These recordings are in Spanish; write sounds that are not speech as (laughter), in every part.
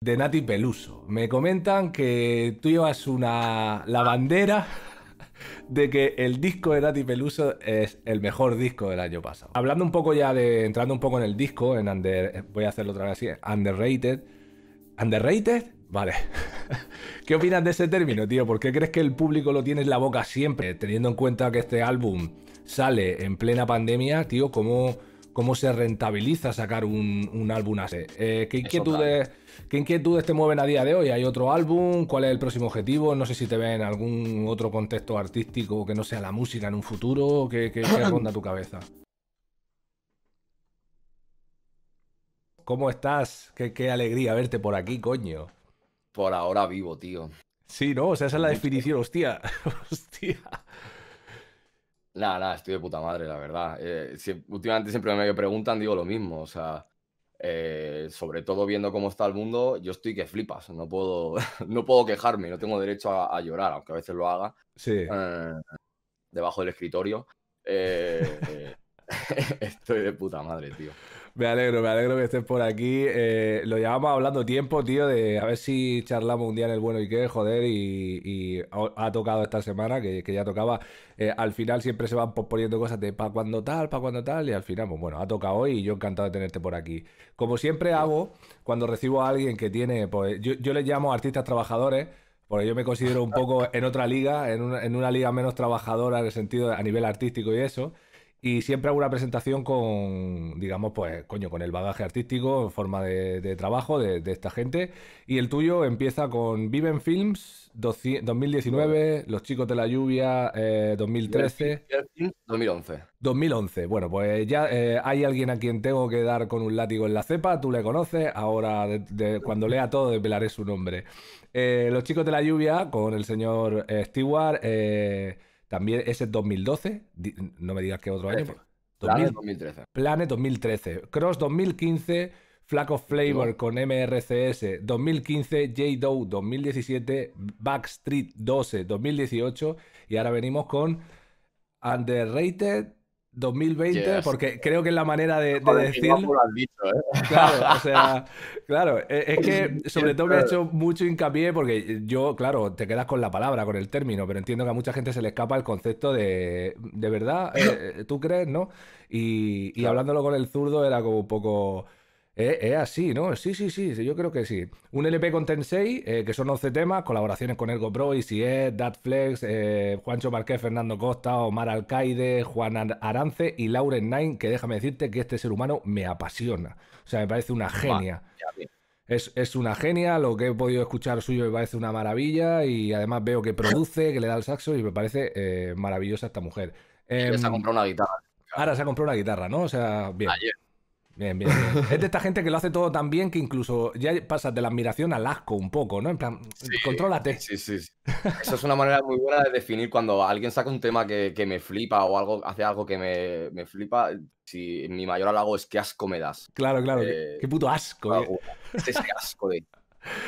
de Nati Peluso. Me comentan que tú llevas una la bandera (laughs) de que el disco de Nati Peluso es el mejor disco del año pasado. Hablando un poco ya de entrando un poco en el disco, en under, voy a hacerlo otra vez así, underrated. Underrated? Vale. (laughs) ¿Qué opinas de ese término, tío? ¿Por qué crees que el público lo tiene en la boca siempre, teniendo en cuenta que este álbum sale en plena pandemia, tío? ¿Cómo cómo se rentabiliza sacar un, álbum así. Eh, ¿qué, inquietudes, ¿Qué te mueven a día de hoy? ¿Hay otro álbum? ¿Cuál es el próximo objetivo? No sé si te ven algún otro contexto artístico que no sea la música en un futuro. ¿Qué, qué, (clears throat) ronda tu cabeza? ¿Cómo estás? Qué, alegría verte por aquí, coño. Por ahora vivo, tío. Sí, no, sea, esa es la definición, hostia. (laughs) hostia. Nada, nada, estoy de puta madre, la verdad. Eh, últimamente siempre me preguntan, digo lo mismo, o sea, eh, sobre todo viendo cómo está el mundo, yo estoy que flipas, no puedo, (laughs) no puedo quejarme, no tengo derecho a, llorar, aunque a veces lo haga. Sí. Eh, debajo del escritorio. (laughs) estoy de puta madre, tío. Me alegro, me alegro que estés por aquí. Eh, lo llevamos hablando tiempo, tío, de a ver si charlamos un día en el bueno y qué, joder, y, ha, tocado esta semana, que, que ya tocaba. Eh, al final siempre se van poniendo cosas de para cuando tal, pa' cuando tal, y al final, pues bueno, ha tocado hoy y yo encantado de tenerte por aquí. Como siempre hago, cuando recibo a alguien que tiene, pues yo, yo le llamo artistas trabajadores. Porque yo me considero un poco en otra liga, en una, en una liga menos trabajadora en el sentido a nivel artístico y eso. Y siempre hago una presentación con, digamos, pues, coño, con el bagaje artístico, en forma de, trabajo de, esta gente. Y el tuyo empieza con Viven Films 2019, Los Chicos de la Lluvia 2013. 2011. 2011. Bueno, pues ya eh, hay alguien a quien tengo que dar con un látigo en la cepa, tú le conoces, ahora cuando lea todo desvelaré su nombre. Eh, los Chicos de la Lluvia con el señor eh, Stewart. También ese 2012, no me digas qué otro año. Planet 2013. Planet 2013. Cross 2015, Flack of Flavor con MRCS 2015, J-Dow 2017, Backstreet 12 2018 y ahora venimos con Underrated 2020, porque creo que es la manera de, decir. ¿eh? (laughs) Claro, o sea, (laughs) claro, e, es que sobre todo me ha hecho mucho hincapié porque yo, claro, te quedas con la palabra, con el término, pero entiendo que a mucha gente se le escapa el concepto de, de verdad, eh, ¿tú crees, no? Y, y hablándolo con el zurdo era como un poco, es así, ¿no? Sí, sí, sí, yo creo que sí. Un LP con Tensei, eh, que son 11 temas, colaboraciones con Ergo Pro, Isiet, Datflex, eh, Juancho Marqués, Fernando Costa, Omar Alcaide, Juan Arance y Lauren Nine, que déjame decirte que este ser humano me apasiona. O sea, me parece una genia. es, una genia, lo que he podido escuchar suyo me parece una maravilla y además veo que produce, que le da el saxo y me parece eh, maravillosa esta mujer. Eh, se ha em, comprado una guitarra. Ahora se ha comprado una guitarra, ¿no? O sea, bien. Bien, bien, (laughs) Es de esta gente que lo hace todo tan bien que incluso ya pasas de la admiración al asco un poco, ¿no? En plan, controlate. contrólate. Sí, sí, sí. (laughs) Eso es una manera muy buena de definir cuando alguien saca un tema que, me flipa o algo, hace algo que me, flipa. Si mi mayor halago es que asco me das. Claro, claro. qué, eh, puto asco. Este es asco de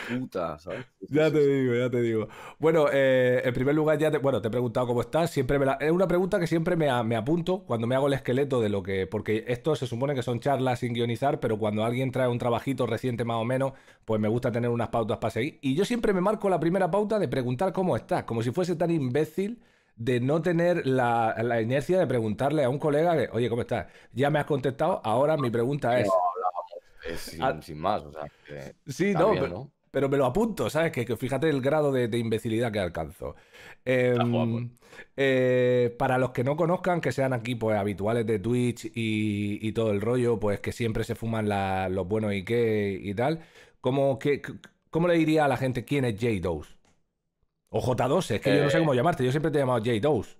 puta, ¿sabes? (laughs) Ya te digo, ya te digo. Bueno, eh, en primer lugar, ya te, bueno, te he preguntado cómo estás. Siempre me es una pregunta que siempre me, me, apunto cuando me hago el esqueleto de lo que. Porque esto se supone que son charlas sin guionizar, pero cuando alguien trae un trabajito reciente más o menos, pues me gusta tener unas pautas para seguir. Y yo siempre me marco la primera pauta de preguntar cómo estás, como si fuese tan imbécil de no tener la, la inercia de preguntarle a un colega que, oye, ¿cómo estás? Ya me has contestado, ahora mi pregunta es, Ah, sin, más. sí, no, pero, me lo apunto, ¿sabes? Que, fíjate el grado de, imbecilidad que alcanzo. Em, eh, para los que no conozcan, que sean aquí pues, habituales de Twitch y, todo el rollo, pues que siempre se fuman los buenos y qué y tal, ¿cómo, le diría a la gente quién es J-Dose? O J2, es que yo no sé eh, cómo llamarte, yo siempre te he llamado J-Dose.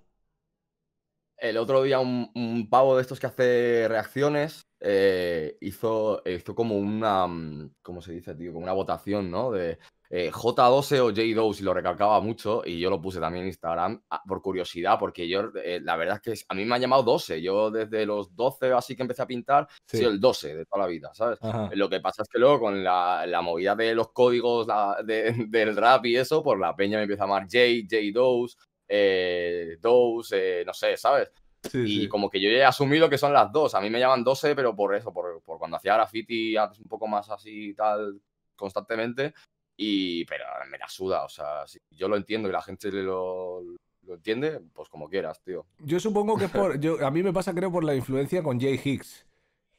El otro día un, pavo de estos que hace reacciones eh, hizo, hizo como una, mm, ¿cómo se dice, tío? Como una votación, ¿no? De eh, J12 e o J2 y lo recalcaba mucho y yo lo puse también en Instagram ah, por curiosidad, porque yo, eh, la verdad es que a mí me ha llamado 12, yo desde los 12 así que empecé a pintar, he soy el 12 de toda la vida, ¿sabes? Lo que pasa es que luego con la, movida de los códigos (laughs) del rap y eso, por pues la peña me empieza a llamar J, J2, eh, eh, no sé, ¿sabes? y como que yo he asumido que son las dos. A mí me llaman 12, pero por eso, por, por cuando hacía graffiti antes un poco más así y tal constantemente. Y, pero me la suda, o sea, si yo lo entiendo y la gente lo, lo entiende, pues como quieras, tío. Yo supongo que por. (laughs) Yo, a mí me pasa, creo, por la influencia con Jay Hicks.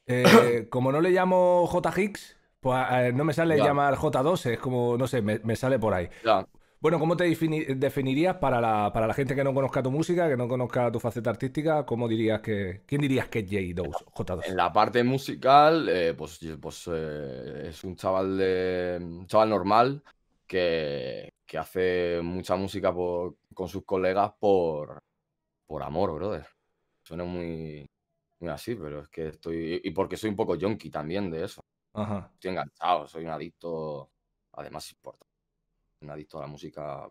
Eh, (coughs) como no le llamo J Hicks, pues eh, no me sale llamar J12, es como, no sé, me, sale por ahí. Bueno, ¿cómo te definirías para la, gente que no conozca tu música, que no conozca tu faceta artística? ¿Cómo dirías que, ¿Quién dirías que es J2, j En la parte musical, eh, pues, pues eh, es un chaval, de, chaval normal que, hace mucha música por, con sus colegas por, por amor, brother. Suena muy, así, pero es que estoy... Y porque soy un poco junkie también de eso. Estoy enganchado, soy un adicto, además importante un adicto a la música.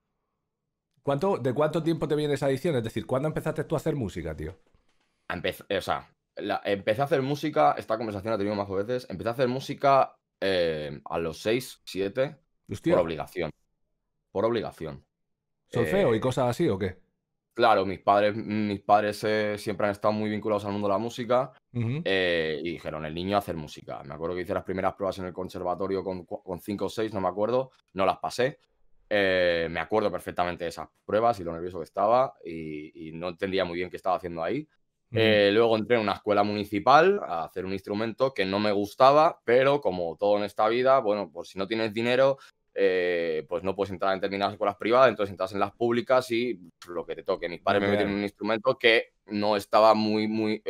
¿Cuánto, ¿De cuánto tiempo te viene esa adicción? Es decir, ¿cuándo empezaste tú a hacer música, tío? Empecé, o sea, empecé a hacer música, esta conversación la he tenido más veces, empecé a hacer música eh, a los 6, 7, por obligación. Por obligación. feo eh, y cosas así o qué? Claro, mis padres, mis padres eh, siempre han estado muy vinculados al mundo de la música y dijeron, el niño hacer música. Me acuerdo que hice las primeras pruebas en el conservatorio con 5 o 6, no me acuerdo, no las pasé, eh, me acuerdo perfectamente de esas pruebas y lo nervioso que estaba y, no entendía muy bien qué estaba haciendo ahí. Mm. Eh, luego entré en una escuela municipal a hacer un instrumento que no me gustaba, pero como todo en esta vida, bueno, pues si no tienes dinero, eh, pues no puedes entrar en determinadas escuelas privadas, entonces entras en las públicas y lo que te toque. Mis padres me metieron en un instrumento que no estaba muy, muy,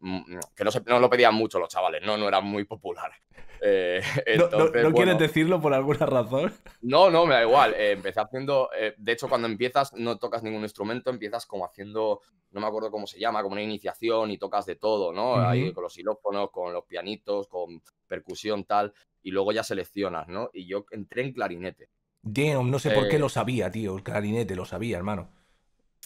Mm, que no, se, no, lo pedían mucho los chavales, no, no era muy populares (laughs) eh, (laughs) ¿No, quieres decirlo por alguna razón? No, no, me da igual. Eh, empecé haciendo, eh, de hecho cuando empiezas no tocas ningún instrumento, empiezas como haciendo, no me acuerdo cómo se llama, como una iniciación y tocas de todo, ¿no? con los xilófonos, con los pianitos, con percusión, tal, y luego ya seleccionas, ¿no? Y yo entré en clarinete. Damn, no sé por qué lo sabía, tío, el clarinete, lo sabía, hermano.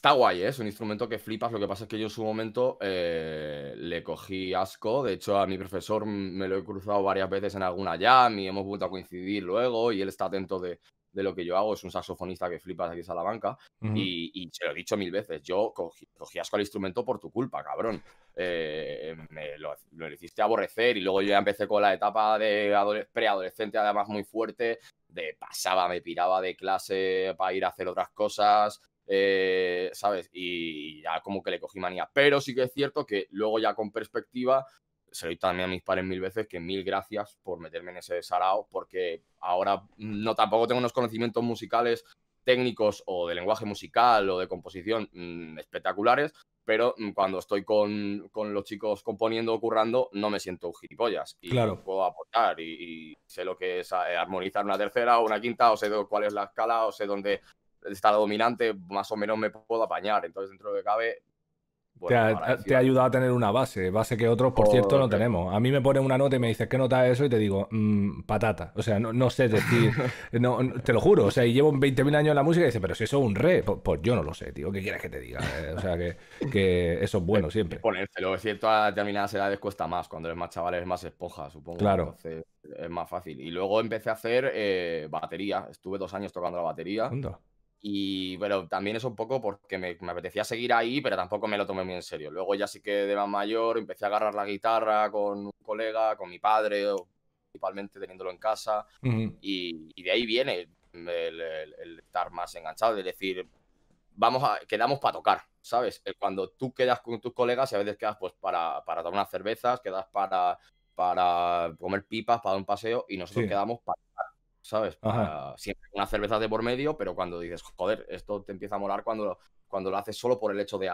Está guay, ¿eh? es un instrumento que flipas. Lo que pasa es que yo en su momento eh, le cogí asco. De hecho, a mi profesor me lo he cruzado varias veces en alguna jam y hemos vuelto a coincidir luego. Y él está atento de, lo que yo hago. Es un saxofonista que flipas aquí en Salamanca. y, y, se lo he dicho mil veces. Yo cogí, asco al instrumento por tu culpa, cabrón. Eh, me lo, lo, hiciste aborrecer. Y luego yo ya empecé con la etapa de preadolescente, además muy fuerte. De pasaba, me piraba de clase para ir a hacer otras cosas. Eh, ¿sabes? Y ya como que le cogí manía. Pero sí que es cierto que luego ya con perspectiva, se lo he dicho también a mis padres mil veces, que mil gracias por meterme en ese sarao, porque ahora no tampoco tengo unos conocimientos musicales técnicos o de lenguaje musical o de composición mm, espectaculares, pero mm, cuando estoy con, con, los chicos componiendo o currando, no me siento un gilipollas y claro. puedo aportar y, y, sé lo que es eh, armonizar una tercera o una quinta, o sé cuál es la escala, o sé dónde está dominante, más o menos me puedo apañar. Entonces, dentro de lo que cabe. te, ha, ayudado a tener una base, base que otros, por, cierto, no tenemos. A mí me ponen una nota y me dices, ¿qué nota es eso? Y te digo, mm, patata. O sea, no, sé decir, (laughs) no, te lo juro. O sea, y llevo 20.000 años en la música y dice pero si eso es un re, pues, pues yo no lo sé, tío. ¿Qué quieres que te diga? Eh, o sea, que, eso es bueno eh, siempre. Ponérselo, es cierto, a determinadas edades cuesta más. Cuando eres más chaval eres más espoja supongo. Claro. Entonces es más fácil. Y luego empecé a hacer eh, batería. Estuve dos años tocando la batería. Y bueno, también es un poco porque me, me, apetecía seguir ahí, pero tampoco me lo tomé muy en serio. Luego ya sí que de más mayor empecé a agarrar la guitarra con un colega, con mi padre, principalmente teniéndolo en casa. y, de ahí viene el, estar más enganchado, es decir, vamos a, quedamos para tocar, ¿sabes? Eh, cuando tú quedas con tus colegas y a veces quedas pues para, para tomar unas cervezas, quedas para, para comer pipas, para dar un paseo y nosotros quedamos para ¿sabes? siempre una cerveza de por medio, pero cuando dices, joder, esto te empieza a molar cuando, cuando lo haces solo por el hecho de,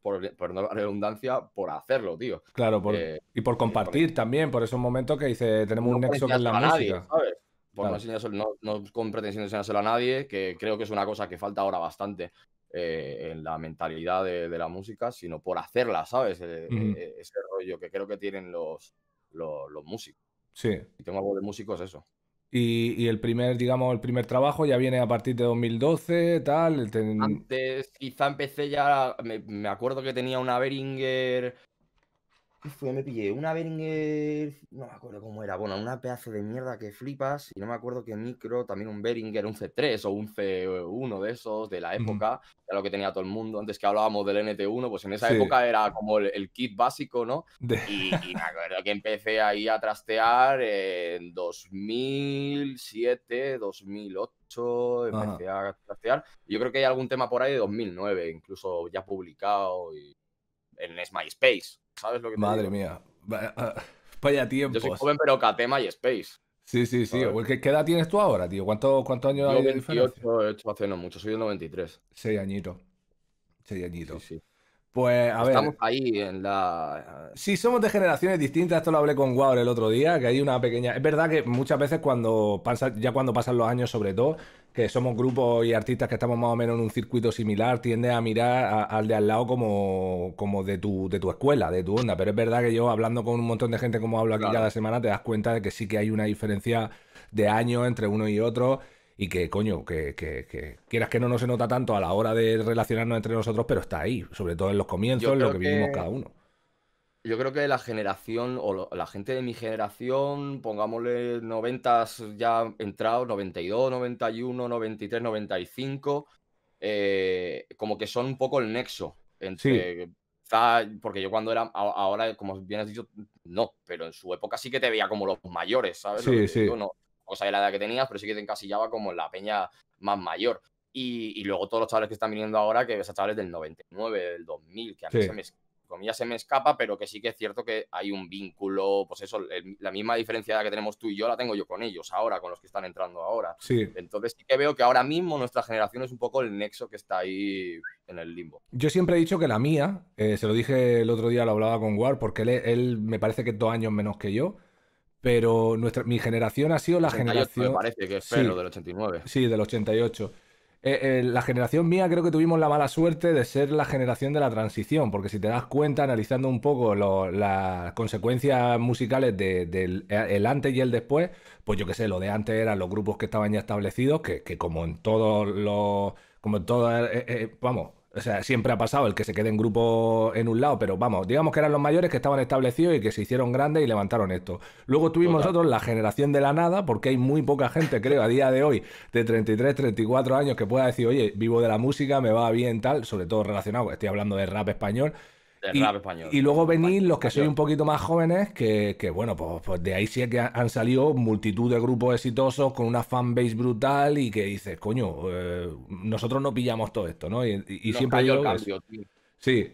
por, por la redundancia, por hacerlo, tío. Claro, eh, y por eh, compartir también, por ese momento que dice, tenemos un nexo con la música. Nadie, no, no, no, con pretensión de enseñárselo a nadie, que creo que es una cosa que falta ahora bastante eh, en la mentalidad de, la música, sino por hacerla, ¿sabes? ese rollo que creo que tienen los, los, músicos. Sí. Si tengo algo de músicos, eso. Y, el primer, digamos, el primer trabajo ya viene a partir de 2012, tal. Antes quizá empecé ya, me, acuerdo que tenía una Beringer... Me pillé una Beringer, no me acuerdo cómo era, bueno, una pedazo de mierda que flipas, y no me acuerdo que micro, también un Beringer, un C3 o un C1 de esos, de la época, ya era lo que tenía todo el mundo, antes que hablábamos del NT1, pues en esa época era como el, kit básico, ¿no? Y, (laughs) me acuerdo que empecé ahí a trastear en 2007, 2008, empecé a trastear, yo creo que hay algún tema por ahí de 2009, incluso ya publicado y en es MySpace. ¿Sabes lo que te Madre mía. Vaya ah, tiempo. Yo soy joven, pero caté MySpace. Sí, sí, sí. ¿Qué, ¿Qué edad tienes tú ahora, tío? ¿Cuántos, cuántos años Yo hay de 28, he hecho hace no mucho. Soy el 93. Seis añitos. Seis añitos. Sí, sí. Pues a ver. Estamos ahí en la. Ah, sí, somos de generaciones distintas. Esto lo hablé con Wow el otro día, que hay una pequeña. Es verdad que muchas veces cuando ya cuando pasan los años, sobre todo, que somos grupos y artistas que estamos más o menos en un circuito similar, tiende a mirar al de al lado como, como de, tu, de tu escuela, de tu onda. Pero es verdad que yo, hablando con un montón de gente como hablo aquí cada semana, te das cuenta de que sí que hay una diferencia de años entre uno y otro. Y que, coño, que, que, que, quieras que no, no se nota tanto a la hora de relacionarnos entre nosotros, pero está ahí, sobre todo en los comienzos, en lo que vivimos cada uno. Yo creo que la generación o la gente de mi generación, pongámosle 90 ya entrados, 92, 91, 93, 95, eh, como que son un poco el nexo entre porque yo cuando era, ahora, como bien has dicho, no, pero en su época sí que te veía como los mayores, ¿sabes? Sí, o sea, la edad que tenías, pero sí que te encasillaba como la peña más mayor. Y, luego todos los chavales que están viniendo ahora, que ves chavales del 99, del 2000, que a mí se me Comía se me escapa, pero que sí que es cierto que hay un vínculo, pues eso, la misma diferencia que tenemos tú y yo la tengo yo con ellos ahora, con los que están entrando ahora. Sí. Entonces sí que veo que ahora mismo nuestra generación es un poco el nexo que está ahí en el limbo. Yo siempre he dicho que la mía, eh, se lo dije el otro día, lo hablaba con War, porque él, me parece que es dos años menos que yo pero nuestra, mi generación ha sido la generación. Me parece que es sí, del 89. Sí, del 88. Eh, eh, la generación mía creo que tuvimos la mala suerte de ser la generación de la transición, porque si te das cuenta, analizando un poco las consecuencias musicales del eh, antes y el después, pues yo qué sé, lo de antes eran los grupos que estaban ya establecidos, que, como en todos los, como en todas, vamos, o sea, siempre ha pasado el que se quede en grupo en un lado, pero vamos, digamos que eran los mayores que estaban establecidos y que se hicieron grandes y levantaron esto. Luego tuvimos nosotros la generación de la nada, porque hay muy poca gente, creo, a día de hoy, de 33, 34 años, que pueda decir, oye, vivo de la música, me va bien, tal, sobre todo relacionado, estoy hablando de rap español, y, luego venís los que sois un poquito más jóvenes, que, bueno, pues, pues, de ahí sí es que han salido multitud de grupos exitosos con una fanbase brutal y que dices, coño, eh, nosotros no pillamos todo esto, ¿no? Y, y nos siempre. Cayó el cambio, Sí.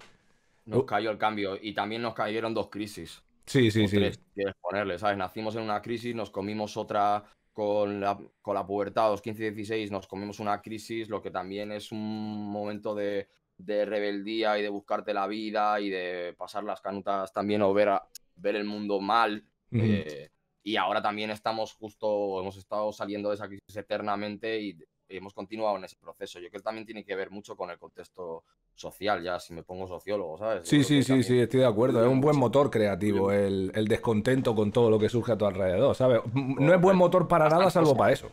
Nos uh. cayó el cambio y también nos cayeron dos crisis. Sí, sí, sí. quieres ponerle, ¿sabes? Nacimos en una crisis, nos comimos otra con la, con la pubertad, los 15-16, nos comimos una crisis, lo que también es un momento de de rebeldía y de buscarte la vida y de pasar las canutas también o ver, a, ver el mundo mal. Eh, y ahora también estamos justo, hemos estado saliendo de esa crisis eternamente y hemos continuado en ese proceso. Yo creo que también tiene que ver mucho con el contexto social, ya si me pongo sociólogo, ¿sabes? Sí, sí, sí, sí, estoy de acuerdo. Es un buen motor creativo el, el, descontento con todo lo que surge a tu alrededor, ¿sabes? No es buen motor para nada salvo para eso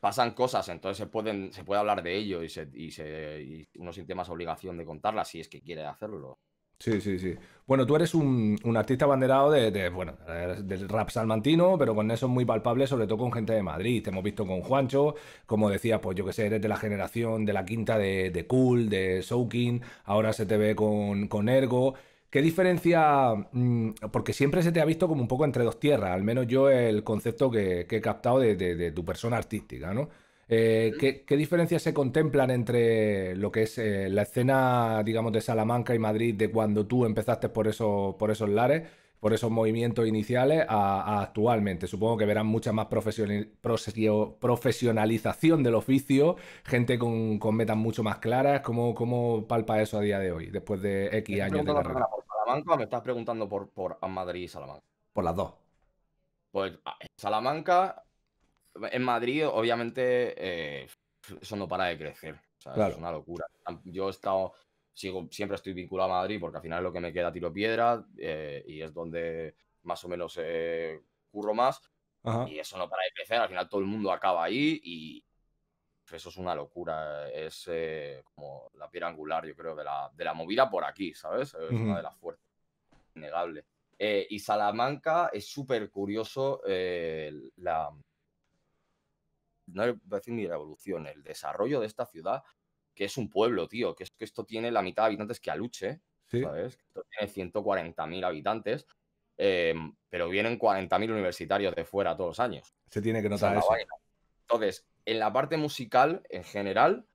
pasan cosas, entonces se, pueden, se puede hablar de ello y, se, y, se, uno siente más obligación de contarla si es que quiere hacerlo. Sí, sí, sí. Bueno, tú eres un, artista abanderado de, bueno, del rap salmantino, pero con eso es muy palpable, sobre todo con gente de Madrid. Te hemos visto con Juancho, como decía, pues yo que sé, eres de la generación de la quinta de, de Cool, de Soaking, ahora se te ve con, con Ergo. ¿Qué diferencia? Mm, porque siempre se te ha visto como un poco entre dos tierras, al menos yo el concepto que, he captado de, tu persona artística, ¿no? Eh, ¿qué, diferencias se contemplan entre lo que es eh, la escena, digamos, de Salamanca y Madrid de cuando tú empezaste por, eso, por esos lares por esos movimientos iniciales a, actualmente. Supongo que verán mucha más profesionalización del oficio, gente con, metas mucho más claras. ¿Cómo, ¿Cómo palpa eso a día de hoy, después de X años de carrera? ¿Por Salamanca o me estás preguntando por, por Madrid y Salamanca? Por las dos. Pues Salamanca, en Madrid, obviamente, eh, eso no para de crecer. Es una locura. Yo he estado sigo, siempre estoy vinculado a Madrid porque al final es lo que me queda tiro piedra eh, y es donde más o menos eh, curro más. Y eso no para de crecer, al final todo el mundo acaba ahí y eso es una locura. Es eh, como la piedra angular, yo creo, de la, de la movida por aquí, ¿sabes? Es una de las fuerzas, innegable. y Salamanca es súper curioso la, no voy a decir la evolución, el desarrollo de esta ciudad que es un pueblo, tío, que es que esto tiene la mitad de habitantes que Aluche, ¿sabes? Esto tiene 140.000 habitantes, em, pero vienen 40.000 universitarios de fuera todos los años. Se tiene que notar eso. Entonces, en la parte musical, en general,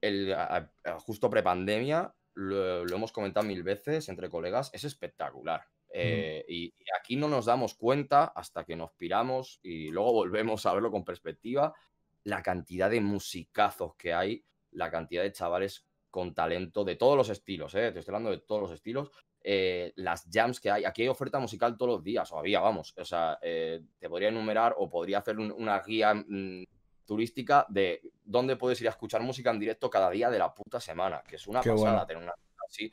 el, justo prepandemia, lo, lo hemos comentado mil veces entre colegas, es espectacular. Mm. Eh, y, aquí no nos damos cuenta hasta que nos piramos y luego (laughs) volvemos a verlo con perspectiva, la cantidad de musicazos que hay la cantidad de chavales con talento de todos los estilos, ¿eh? te estoy hablando de todos los estilos, eh, las jams que hay, aquí hay oferta musical todos los días, o había, vamos, o sea, eh, te podría enumerar o podría hacer una guía mm, turística de dónde puedes ir a escuchar música en directo cada día de la puta semana, que es una pasada tener una así,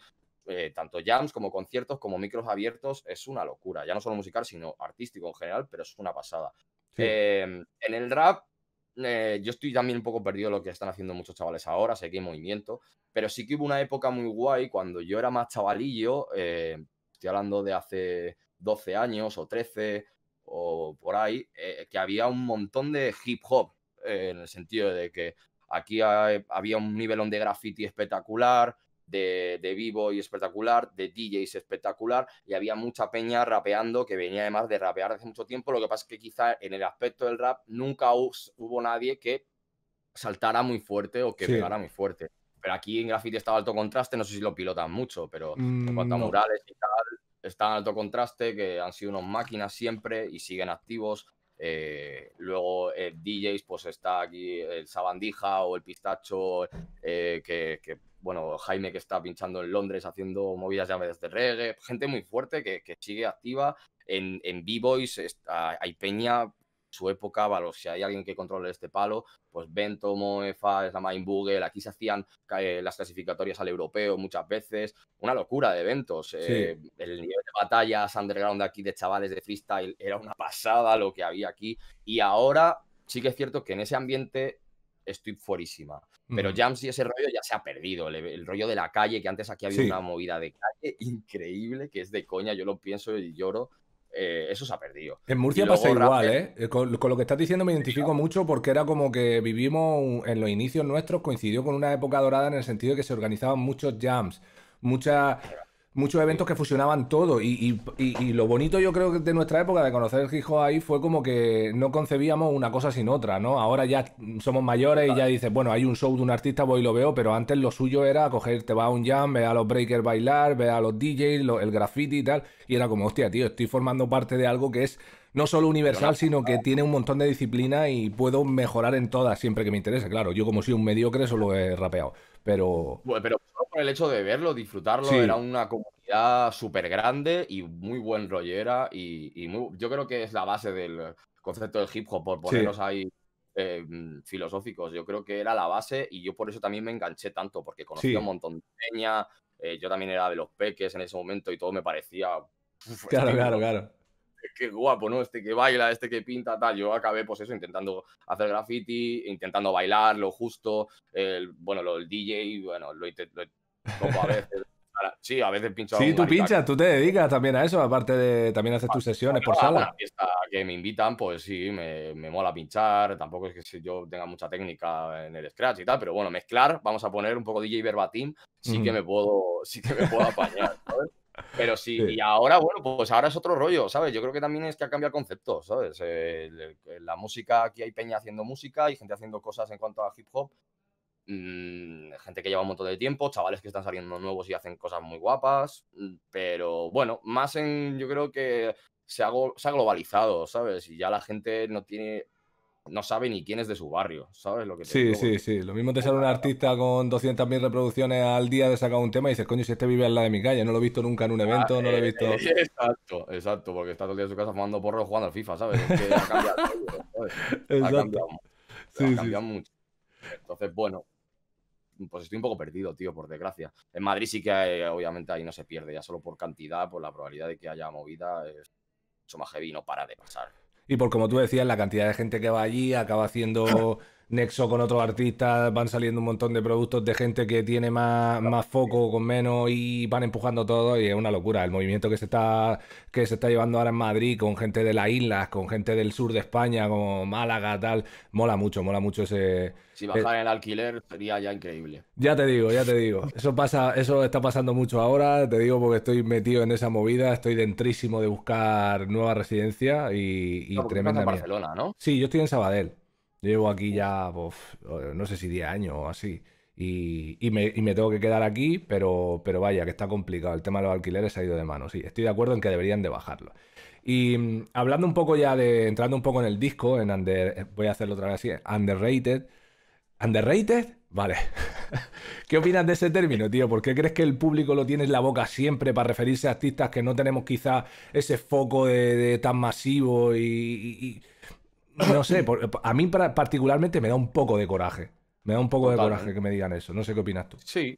tanto jams como conciertos como micros abiertos, es una locura, ya no solo musical, sino artístico en general, pero es una pasada. en el rap eh, yo estoy también un poco perdido lo que están haciendo muchos chavales ahora, sé que hay movimiento, pero sí que hubo una época muy guay cuando yo era más chavalillo, eh, estoy hablando de hace 12 años o 13 o por ahí, eh, que había un montón de hip hop, en el sentido de que aquí había un nivelón de graffiti espectacular, de, vivo y espectacular, de DJs espectacular, y había mucha peña rapeando que venía además de rapear hace mucho tiempo. Lo que pasa es que quizá en el aspecto del rap nunca hubo nadie que saltara muy fuerte o que pegara muy fuerte. Pero aquí en Graffiti estaba alto contraste, no sé si lo pilotan mucho, pero en mm, cuanto a murales y tal, están alto contraste, que han sido unos máquinas siempre y siguen activos. Eh, luego DJs, pues está aquí el Sabandija o el Pistacho, eh, que bueno, Jaime que está pinchando en Londres haciendo movidas llaves de reggae, gente muy fuerte que, sigue activa. En, en B-Boys hay Peña, su época, vale, si hay alguien que controle este palo, pues Bento, Moefa, Mind Google aquí se hacían eh, las clasificatorias al europeo muchas veces, una locura de eventos. Eh, el nivel de batallas underground aquí de chavales de freestyle era una pasada lo que había aquí y ahora sí que es cierto que en ese ambiente estoy fuerísima. Pero Jams y ese rollo ya se ha perdido. El, rollo de la calle, que antes aquí había una movida de calle (laughs) increíble, que es de coña, yo lo pienso y lloro. Eh, eso se ha perdido. En Murcia pasa igual, ¿eh? eh con, lo que estás diciendo me identifico mucho porque era como que vivimos en los inicios nuestros, coincidió con una época dorada en el sentido de que se organizaban muchos jams, muchas muchos eventos que fusionaban todo. Y, y, y, lo bonito, yo creo, que de nuestra época de conocer el Gijón ahí fue como que no concebíamos una cosa sin otra, ¿no? Ahora ya somos mayores y ya dices, bueno, hay un show de un artista, voy y lo veo, pero antes lo suyo era coger, te va a un jam, ve a los breakers bailar, ve a los DJs, el graffiti y tal. Y era como, hostia, tío, estoy formando parte de algo que es no solo universal, sino que tiene un montón de disciplina y puedo mejorar en todas siempre que me interese. Claro, yo como soy un mediocre solo he rapeado, pero... pero por el hecho de verlo, disfrutarlo, era una comunidad súper grande y muy buen rollera y, yo creo que es la base del concepto del hip hop, por ponernos ahí eh, filosóficos. Yo creo que era la base y yo por eso también me enganché tanto, porque conocí un montón de peña, eh, yo también era de los peques en ese momento y todo me parecía... claro, claro, claro qué guapo, ¿no? Este que baila, este que pinta, tal. Yo acabé, pues eso, intentando hacer graffiti, intentando bailar lo justo, el, bueno, lo, el DJ, bueno, lo, intento a veces. (laughs) Sí, a veces pincho. Sí, tú pinchas, tú te dedicas también a eso, aparte de también haces tus sesiones por sala. Una fiesta que me invitan, pues sí, me, me, mola pinchar. Tampoco es que yo tenga mucha técnica en el scratch y tal, pero bueno, mezclar, vamos a poner un poco DJ verbatim, sí que me puedo, sí que me puedo apañar. ¿sabes? Pero sí, y ahora, bueno, pues ahora es otro rollo, ¿sabes? Yo creo que también es que ha cambiado el concepto, ¿sabes? la música, aquí hay peña haciendo música, y gente haciendo cosas en cuanto a hip hop, mm, gente que lleva un montón de tiempo, chavales que están saliendo nuevos y hacen cosas muy guapas, mm, pero bueno, más en, yo creo que se ha globalizado, ¿sabes? Y ya la gente no tiene, no sabe ni quién es de su barrio, ¿sabes lo que Sí, sí, sí. Lo mismo te sale un artista con 200.000 reproducciones al día de sacar un tema y dices, coño, si este vive en la de mi calle, no lo he visto nunca en un evento, no lo he ah, eh, visto. Eh, eh, exacto, exacto, porque está todo el día en su casa fumando porro jugando al FIFA, ¿sabes? ha cambiado, sí, mucho. Entonces, bueno, pues estoy un poco perdido, tío, por desgracia. En Madrid sí que obviamente ahí no se pierde, ya solo por cantidad, por la probabilidad de que haya movida, es mucho más heavy, no para de pasar y por como tú decías, la cantidad de gente que va allí acaba haciendo nexo con otros artistas, van saliendo un montón de productos de gente que tiene más, más foco, con menos, y van empujando todo, y es una locura. El movimiento que se está, que se está llevando ahora en Madrid, con gente de las islas, con gente del sur de España, como Málaga, tal, mola mucho, mola mucho ese. Si eh, bajaran el alquiler sería ya increíble. Ya te digo, ya te digo. Eso pasa, eso está pasando mucho ahora, te digo porque estoy metido en esa movida, estoy dentrísimo de buscar nueva residencia y, y En Barcelona, ¿no? Sí, yo estoy en Sabadell. Llevo aquí ya, pues, eh, no sé si 10 años o así. Y, me, tengo que quedar aquí, pero, pero vaya, que está complicado. El tema de los alquileres ha ido de mano. Sí, estoy de acuerdo en que deberían de bajarlo. Y mm, hablando un poco ya de, entrando un poco en el disco, en under, eh, voy a hacerlo otra vez así, underrated. ¿Underrated? Vale. (laughs) ¿Qué opinas de ese término, tío? ¿Por qué crees que el público lo tiene en la boca siempre para referirse a artistas que no tenemos quizás ese foco de, tan masivo y no sé, (coughs) a mí particularmente me da un poco de coraje. Me da un poco de coraje que me digan eso. No sé qué opinas tú. Sí,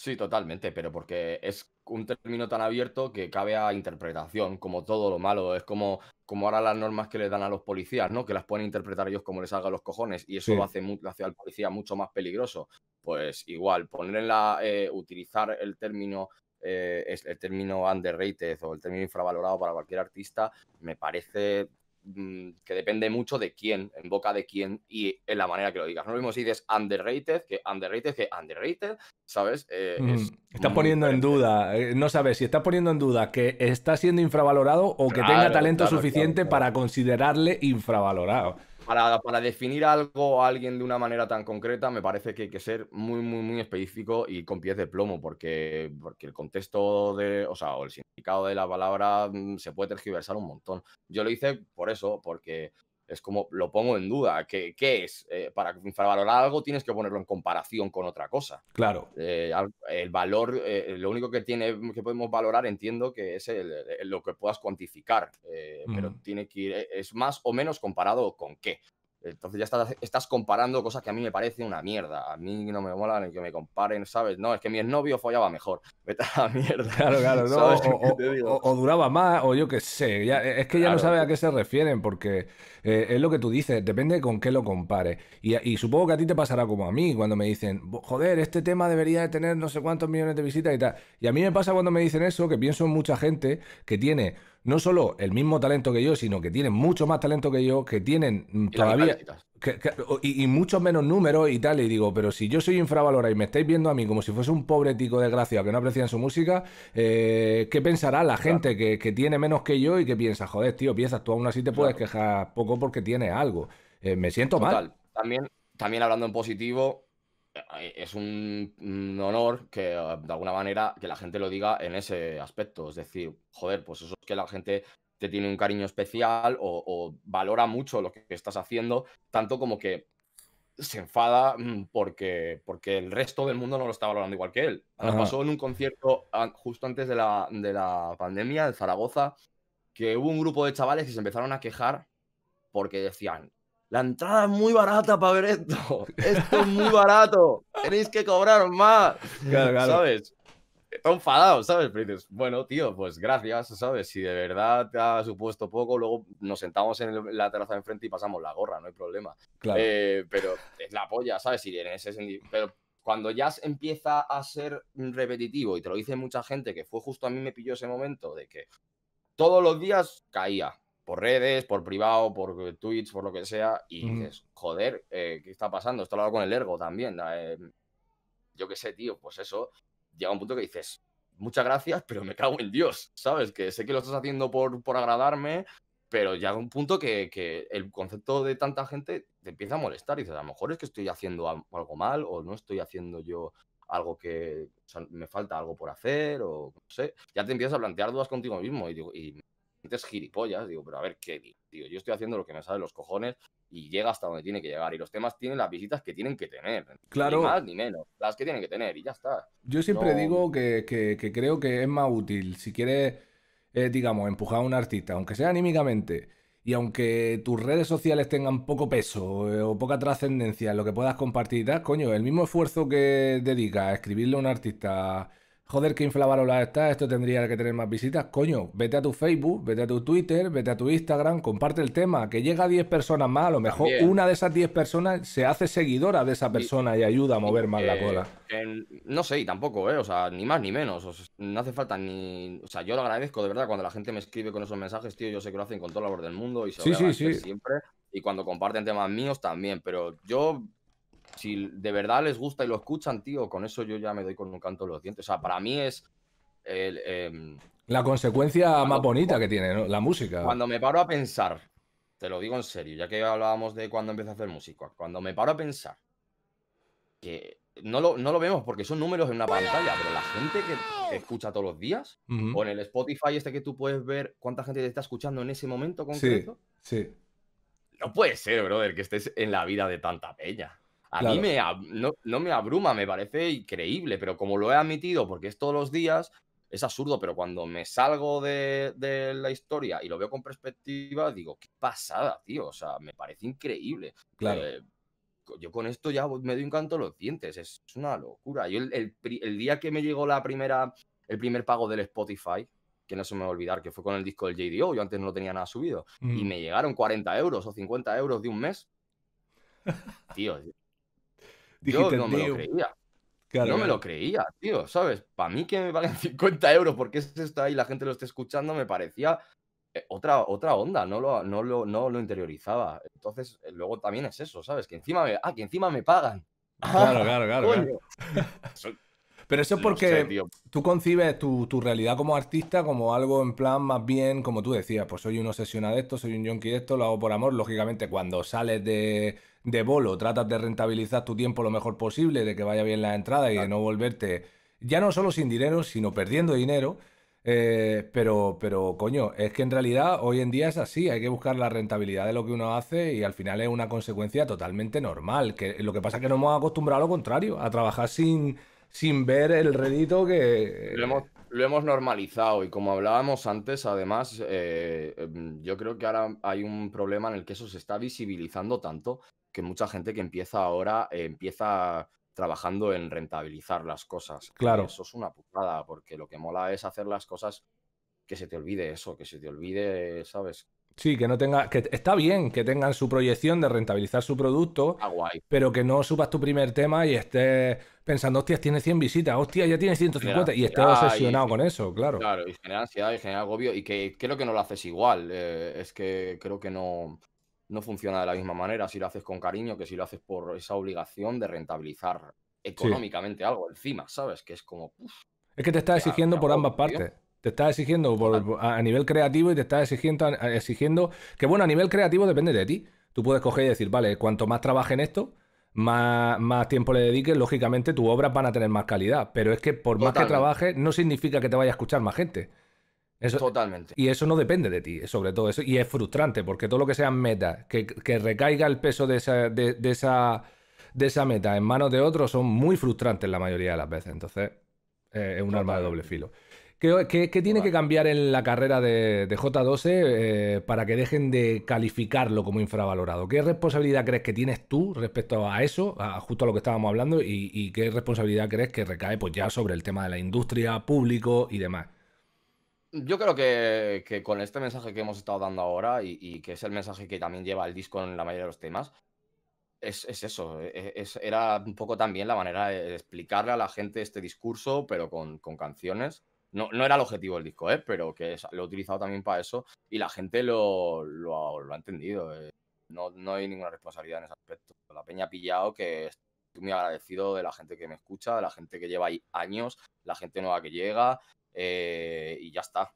Sí, totalmente, pero porque es un término tan abierto que cabe a interpretación, como todo lo malo. Es como, como ahora las normas que le dan a los policías, ¿no? Que las pueden interpretar ellos como les salga los cojones y eso lo, hace, lo hace al policía mucho más peligroso. Pues igual, poner eh, utilizar el término. Eh, el término underrated o el término infravalorado para cualquier artista me parece Mm, que depende mucho de quién, en boca de quién y en la manera que lo digas. No lo mismo si dices underrated que underrated que underrated, ¿sabes? Eh, mm, estás poniendo en duda, eh, no sabes si estás poniendo en duda que está siendo infravalorado o que tenga talento suficiente para considerarle infravalorado para, definir algo a alguien de una manera tan concreta, me parece que hay que ser muy, muy, muy específico y con pies de plomo, porque, porque el contexto de, o sea, o el significado de la palabra mm, se puede tergiversar un montón. Yo lo hice por eso, porque es como, lo pongo en duda. ¿Qué, es? Eh, para valorar algo tienes que ponerlo en comparación con otra cosa. Claro. Eh, el valor, eh, lo único que, tiene, mm, que podemos valorar, entiendo que es lo que puedas cuantificar, pero mm. tiene que ir, e, es más o menos comparado con qué. Entonces ya estás, comparando cosas que a mí me parece una mierda. A mí no me mola ni que me comparen, ¿sabes? No, es que mi novio follaba mejor. (laughs) Vete a la mierda. Claro, claro. No, o, duraba más, o yo qué sé. Ya, e, es que ya no sabes a qué se refieren, porque eh, es lo que tú dices, depende con qué lo compares. Y, y, supongo que a ti te pasará como a mí, cuando me dicen, joder, este tema debería de tener no sé cuántos millones de visitas y tal. Y a mí me pasa cuando me dicen eso, que pienso en mucha gente que tiene no solo el mismo talento que yo, sino que tienen mucho más talento que yo, que tienen mm, todavía... y, muchos menos números y tal, y digo, pero si yo soy infravalorado y me estáis viendo a mí como si fuese un pobre tico desgraciado que no aprecian su música, eh, ¿qué pensará la gente que, tiene menos que yo y que piensa, joder, tío, piensas, tú aún así te puedes quejar poco porque tiene algo? Eh, me siento mal. También, también hablando en positivo, eh, es un, honor que eh, de alguna manera que la gente lo diga en ese aspecto. Es decir, joder, pues eso es que la gente te tiene un cariño especial o, valora mucho lo que estás haciendo, tanto como que se enfada mm, porque, porque el resto del mundo no lo está valorando igual que él. Nos pasó en un concierto ah, justo antes de la, de la pandemia en Zaragoza, que hubo un grupo de chavales que se empezaron a quejar porque decían, la entrada es muy barata para ver esto. (laughs) Esto es muy barato. Tenéis que cobrar más. Claro, claro. ¿Sabes? Está enfadado, ¿sabes? Pero dices, bueno, tío, pues gracias, ¿sabes? Si de verdad te ha supuesto poco, luego nos sentamos en la terraza de enfrente y pasamos la gorra, no hay problema. Claro. Eh, pero es la polla, ¿sabes? Si en ese sentido. Pero cuando ya empieza a ser repetitivo, y te lo dice mucha gente, que fue justo a mí me pilló ese momento, de que todos los días caía, por redes, por privado, por tweets, por lo que sea, y dices, joder, eh, ¿qué está pasando? Esto lo hago con el ergo también. Em, yo qué sé, tío, pues eso, llega un punto que dices, muchas gracias, pero me cago en Dios, ¿sabes? Que sé que lo estás haciendo por, por agradarme, pero llega un punto que, el concepto de tanta gente te empieza a molestar y dices, a lo mejor es que estoy haciendo algo mal o no estoy haciendo yo algo que me falta algo por hacer o no sé, ya te empiezas a plantear dudas contigo mismo y, y es gilipollas. Digo, pero a ver qué, digo? Yo estoy haciendo lo que me sale los cojones y llega hasta donde tiene que llegar. Y los temas tienen las visitas que tienen que tener. Claro. Ni más ni menos. Las que tienen que tener y ya está. Yo siempre digo que, creo que es más útil si quieres, eh, digamos, empujar a un artista, aunque sea anímicamente. Y aunque tus redes sociales tengan poco peso eh, o poca trascendencia en lo que puedas compartir, coño, el mismo esfuerzo que dedica a escribirle a un artista joder, qué la está, esto tendría que tener más visitas. Coño, vete a tu Facebook, vete a tu Twitter, vete a tu Instagram, comparte el tema, que llega a 10 personas más, a lo mejor una de esas 10 personas se hace seguidora de esa persona y, ayuda a mover más la eh, cola. no sé, y tampoco, ¿eh? O sea, ni más ni menos. no hace falta ni. O sea, yo lo agradezco de verdad cuando la gente me escribe con esos mensajes, tío, yo sé que lo hacen con toda la labor del mundo y se sí, siempre. Y cuando comparten temas míos también, pero yo si de verdad les gusta y lo escuchan, tío, con eso yo ya me doy con un canto de los dientes. O sea, para mí es. Em, la consecuencia más bonita que tiene, La música. Cuando me paro a pensar, te lo digo en serio, ya que hablábamos de cuando empecé a hacer música, cuando me paro a pensar que no lo, no lo, vemos porque son números en una pantalla, pero la gente que, escucha todos los días, con o en el Spotify este que tú puedes ver cuánta gente te está escuchando en ese momento concreto. Sí, No puede ser, brother, que estés en la vida de tanta peña. A mí no, me abruma, me parece increíble, pero como lo he admitido porque es todos los días, es absurdo, pero cuando me salgo de, la historia y lo veo con perspectiva, digo, qué pasada, tío, o sea, me parece increíble. Claro. Eh, yo con esto ya me doy un canto los dientes, es, una locura. Yo el, día que me llegó la primera, el primer pago del Spotify, que no se me va a olvidar, que fue con el disco del JDO, yo antes no lo tenía nada subido, y mm. me llegaron 40 euros o 50 euros de un mes. tío, yo no me lo creía. no me lo creía, tío, ¿sabes? Para mí que me paguen (laughs) 50 euros porque es esto ahí la gente lo está escuchando, me parecía eh, otra, otra onda, no lo, no, lo, no lo interiorizaba. Entonces, eh, luego también es eso, ¿sabes? Que encima me, ah, que encima me pagan. Claro, (laughs) claro, claro. Pero eso es porque tú concibes tu, realidad como artista como algo en plan más bien, como tú decías, pues soy un obsesionado de esto, soy un yonki de esto, lo hago por amor. Lógicamente, cuando sales de, de bolo, tratas de rentabilizar tu tiempo lo mejor posible, de que vaya bien la entrada y de no volverte ya no solo sin dinero, sino perdiendo dinero. Eh, pero, pero, coño, es que en realidad hoy en día es así, hay que buscar la rentabilidad de lo que uno hace y al final es una consecuencia totalmente normal. Que, lo que pasa es que no hemos acostumbrado a lo contrario, a trabajar sin, sin ver el redito que... Lo hemos, normalizado y como hablábamos antes, además, eh, em, yo creo que ahora hay un problema en el que eso se está visibilizando tanto que mucha gente que empieza ahora eh, empieza trabajando en rentabilizar las cosas. Eh, claro. eso es una putada, porque lo que mola es hacer las cosas que se te olvide eso, que se te olvide, ¿sabes? Sí, que no tenga, que está bien que tengan su proyección de rentabilizar su producto, ah, pero que no subas tu primer tema y estés pensando, hostias, tiene 100 visitas, hostia, ya tiene 150 y estés obsesionado con eso, claro. Claro, y genera ansiedad y genera agobio y que creo que no lo haces igual, eh, es que creo que no, no funciona de la misma manera si lo haces con cariño que si lo haces por esa obligación de rentabilizar económicamente algo encima, ¿sabes? Que es como... es que te está exigiendo por ambas partes. Te está exigiendo a, nivel creativo y te está exigiendo, exigiendo que, bueno, a nivel creativo depende de ti. Tú puedes coger y decir, vale, cuanto más trabaje en esto, más, tiempo le dediques, lógicamente tus obras van a tener más calidad. Pero es que por más que trabaje no significa que te vaya a escuchar más gente. Eso, Totalmente. Y eso no depende de ti, sobre todo eso. Y es frustrante, porque todo lo que sean metas, que, recaiga el peso de esa, de, esa, de esa meta en manos de otros, son muy frustrantes la mayoría de las veces. Entonces, eh, es un arma de doble filo. ¿Qué, tiene que cambiar en la carrera de, J12 eh, para que dejen de calificarlo como infravalorado? ¿Qué responsabilidad crees que tienes tú respecto a eso, justo a lo que estábamos hablando, y, qué responsabilidad crees que recae pues, ya sobre el tema de la industria, público y demás? Yo creo que, con este mensaje que hemos estado dando ahora y, que es el mensaje que también lleva el disco en la mayoría de los temas, es, eso, e, e, era un poco también la manera de explicarle a la gente este discurso, pero con canciones no, no era el objetivo del disco, ¿eh? pero que lo he utilizado también para eso y la gente lo, lo, ha entendido. Eh. No, no, hay ninguna responsabilidad en ese aspecto. La peña ha pillado que estoy muy agradecido de la gente que me escucha, de la gente que lleva ahí años, la gente nueva que llega eh, y ya está.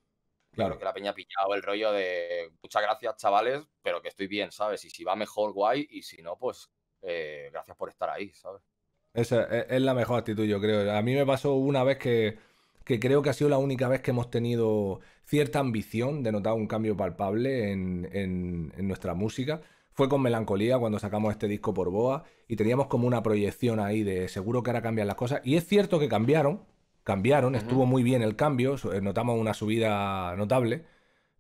Claro. que la peña ha pillado el rollo de muchas gracias chavales, pero que estoy bien, ¿sabes? Y si va mejor, guay, y si no, pues eh, gracias por estar ahí, ¿sabes? Esa e, es la mejor actitud, yo creo. A mí me pasó una vez que que creo que ha sido la única vez que hemos tenido cierta ambición de notar un cambio palpable en, nuestra música. Fue con melancolía cuando sacamos este disco por Boa y teníamos como una proyección ahí de seguro que ahora cambian las cosas. Y es cierto que cambiaron, cambiaron, estuvo muy bien el cambio, eh, notamos una subida notable,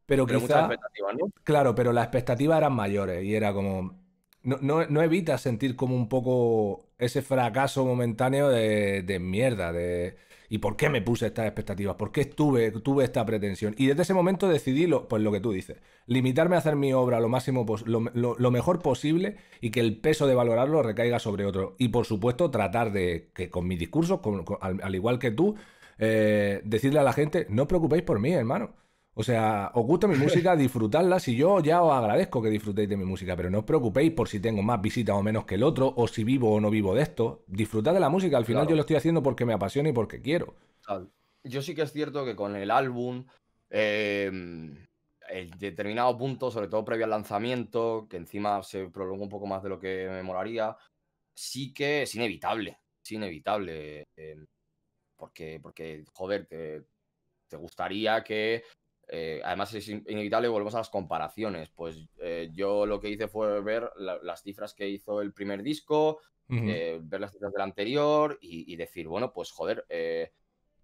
pero, pero expectativas, ¿no? Claro, pero las expectativas eran mayores y era como... No, no, evitas sentir como un poco ese fracaso momentáneo de, de mierda, de ¿Y por qué me puse estas expectativas? ¿Por qué tuve, esta pretensión? Y desde ese momento decidí, lo, pues lo que tú dices, limitarme a hacer mi obra lo, máximo, lo, lo, mejor posible y que el peso de valorarlo recaiga sobre otro. Y por supuesto, tratar de que con mi discurso, al, igual que tú, eh, decirle a la gente, no os preocupéis por mí, hermano. O sea, os gusta mi música, (laughs) disfrutadla. Si yo ya os agradezco que disfrutéis de mi música, pero no os preocupéis por si tengo más visitas o menos que el otro, o si vivo o no vivo de esto. Disfrutad de la música. Al final yo lo estoy haciendo porque me apasiona y porque quiero. Yo sí que es cierto que con el álbum, el em, en determinado punto, sobre todo previo al lanzamiento, que encima se prolongó un poco más de lo que me molaría, sí que es inevitable. Es inevitable. Em, porque, porque, joder, te gustaría que eh, además es inevitable, volvemos a las comparaciones. Pues eh, yo lo que hice fue ver las cifras que hizo el primer disco, eh, ver las cifras del anterior y, decir, bueno, pues joder,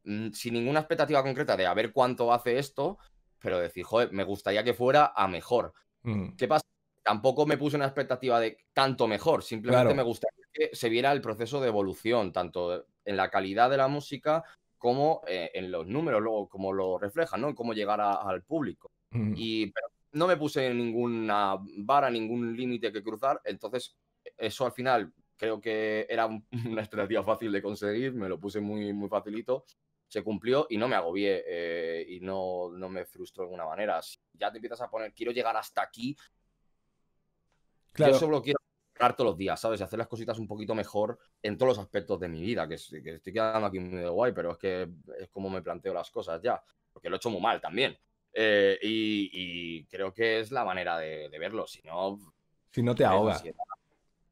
mm, sin ninguna expectativa concreta de a ver cuánto hace esto, pero decir, joder, me gustaría que fuera a mejor. Mm. ¿Qué pasa? Tampoco me puse una expectativa de tanto mejor, simplemente me gustaría que se viera el proceso de evolución, tanto en la calidad de la música como eh, en los números, luego cómo lo reflejan, ¿no? cómo llegar al público. Y no me puse ninguna vara, ningún límite que cruzar, entonces e-, eso al final creo que era (laughs) una estrategia fácil de conseguir, me lo puse muy, muy facilito, se cumplió y no me agobié eh, y no, no me frustró de alguna manera. Si ya te empiezas a poner, quiero llegar hasta aquí, Yo solo quiero todos los días, ¿sabes? Y hacer las cositas un poquito mejor en todos los aspectos de mi vida, que, estoy quedando aquí muy de guay, pero es que es como me planteo las cosas ya, porque lo he hecho muy mal también. Eh, y, creo que es la manera de, verlo, si no... Si no te ahogas.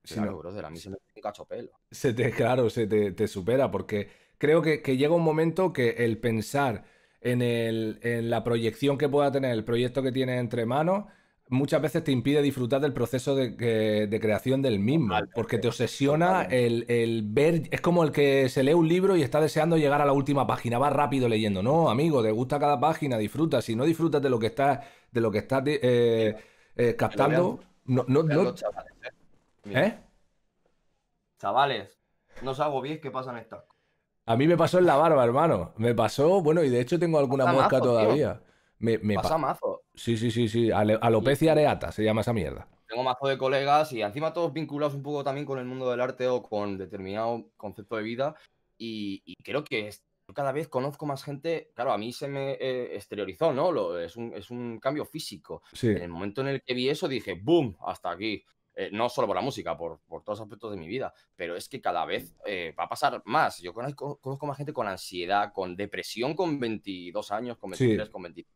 claro, a mí se me un cachopelo. te, claro, se te, supera, porque creo que, que llega un momento que el pensar en, el, en la proyección que pueda tener el proyecto que tiene entre manos muchas veces te impide disfrutar del proceso de, creación del mismo, porque te obsesiona el, ver, es como el que se lee un libro y está deseando llegar a la última página, va rápido leyendo, no, amigo, te gusta cada página, disfruta, si no disfrutas de lo que estás, de lo que estás eh, eh, captando, no, ¿eh? ¿Eh? Chavales, no os hago bien pasa en estas. A mí me pasó en la barba, hermano. Me pasó, bueno, y de hecho tengo alguna mosca todavía. Me, pasa mazo. Sí, sí, sí, sí. alopecia areata se llama esa mierda. Tengo mazo de colegas y encima todos vinculados un poco también con el mundo del arte o con determinado concepto de vida. Y, creo que cada vez conozco más gente. Claro, a mí se me eh, exteriorizó, ¿no? Lo, es, un, es, un, cambio físico. En el momento en el que vi eso dije, ¡boom! Hasta aquí. Eh, no solo por la música, por, por, todos los aspectos de mi vida, pero es que cada vez eh, va a pasar más. Yo conozco, conozco, más gente con ansiedad, con depresión con 22 años, con 23, con 24.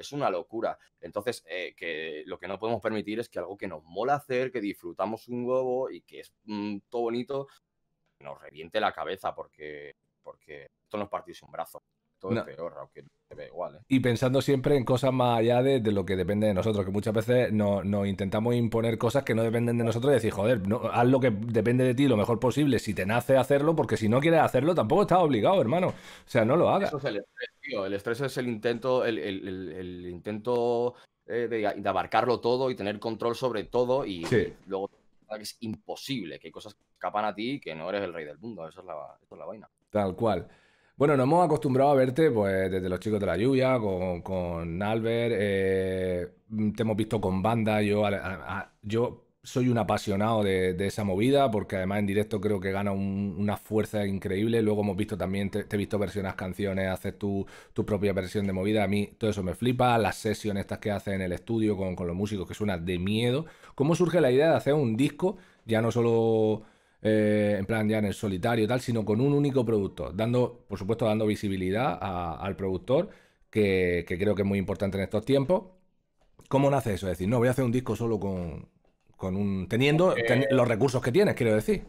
Es una locura. Entonces, eh, que lo que no podemos permitir es que algo que nos mola hacer, que disfrutamos un huevo y que es mm, todo bonito, nos reviente la cabeza porque, porque esto nos partís un brazo. Todo es peor, aunque te ve igual. ¿eh? Y pensando siempre en cosas más allá de, lo que depende de nosotros, que muchas veces nos intentamos imponer cosas que no dependen de nosotros y decir, joder, haz lo que depende de ti lo mejor posible si te nace hacerlo, porque si no quieres hacerlo, tampoco estás obligado, hermano. O sea, no lo hagas. El estrés es el intento, el, intento eh, de, abarcarlo todo y tener control sobre todo y luego es imposible, que cosas que escapan a ti y que no eres el rey del mundo. Esa es la, vaina. Tal cual. Bueno, nos hemos acostumbrado a verte pues, desde Los Chicos de la Lluvia, con, con Albert, eh, te hemos visto con banda, yo, yo soy un apasionado de, esa movida, porque además en directo creo que gana una fuerza increíble. Luego hemos visto también, te, he visto versiones canciones, haces tu, propia versión de movida. A mí todo eso me flipa. Las sesiones estas que haces en el estudio con, los músicos, que suena de miedo. ¿Cómo surge la idea de hacer un disco, ya no solo eh, en plan ya en el solitario y tal, sino con un único producto. Dando, por supuesto, dando visibilidad al productor, que, que creo que es muy importante en estos tiempos. ¿Cómo nace eso? Es decir, no, voy a hacer un disco solo con, con un, teniendo los recursos que tienes, quiero decir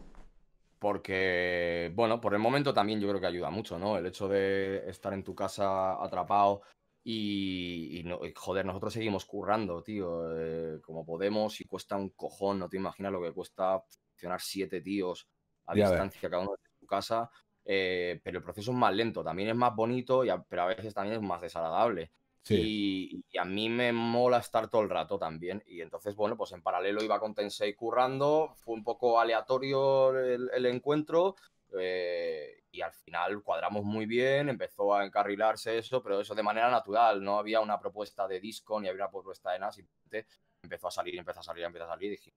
porque, bueno, por el momento también yo creo que ayuda mucho, ¿no? El hecho de estar en tu casa atrapado y, joder, nosotros seguimos currando, tío, eh, como podemos y cuesta un cojón, no te imaginas lo que cuesta funcionar siete tíos a distancia cada uno de tu casa, eh, pero el proceso es más lento, también es más bonito, y pero a veces también es más desagradable. Y, a mí me mola estar todo el rato también. Y entonces, bueno, pues en paralelo iba con Tensei currando, fue un poco aleatorio el, encuentro. Eh, y al final cuadramos muy bien, empezó a encarrilarse eso, pero eso de manera natural, no había una propuesta de disco ni había una propuesta de nada, simplemente empezó a salir, empezó a salir, empezó a salir. Y dije,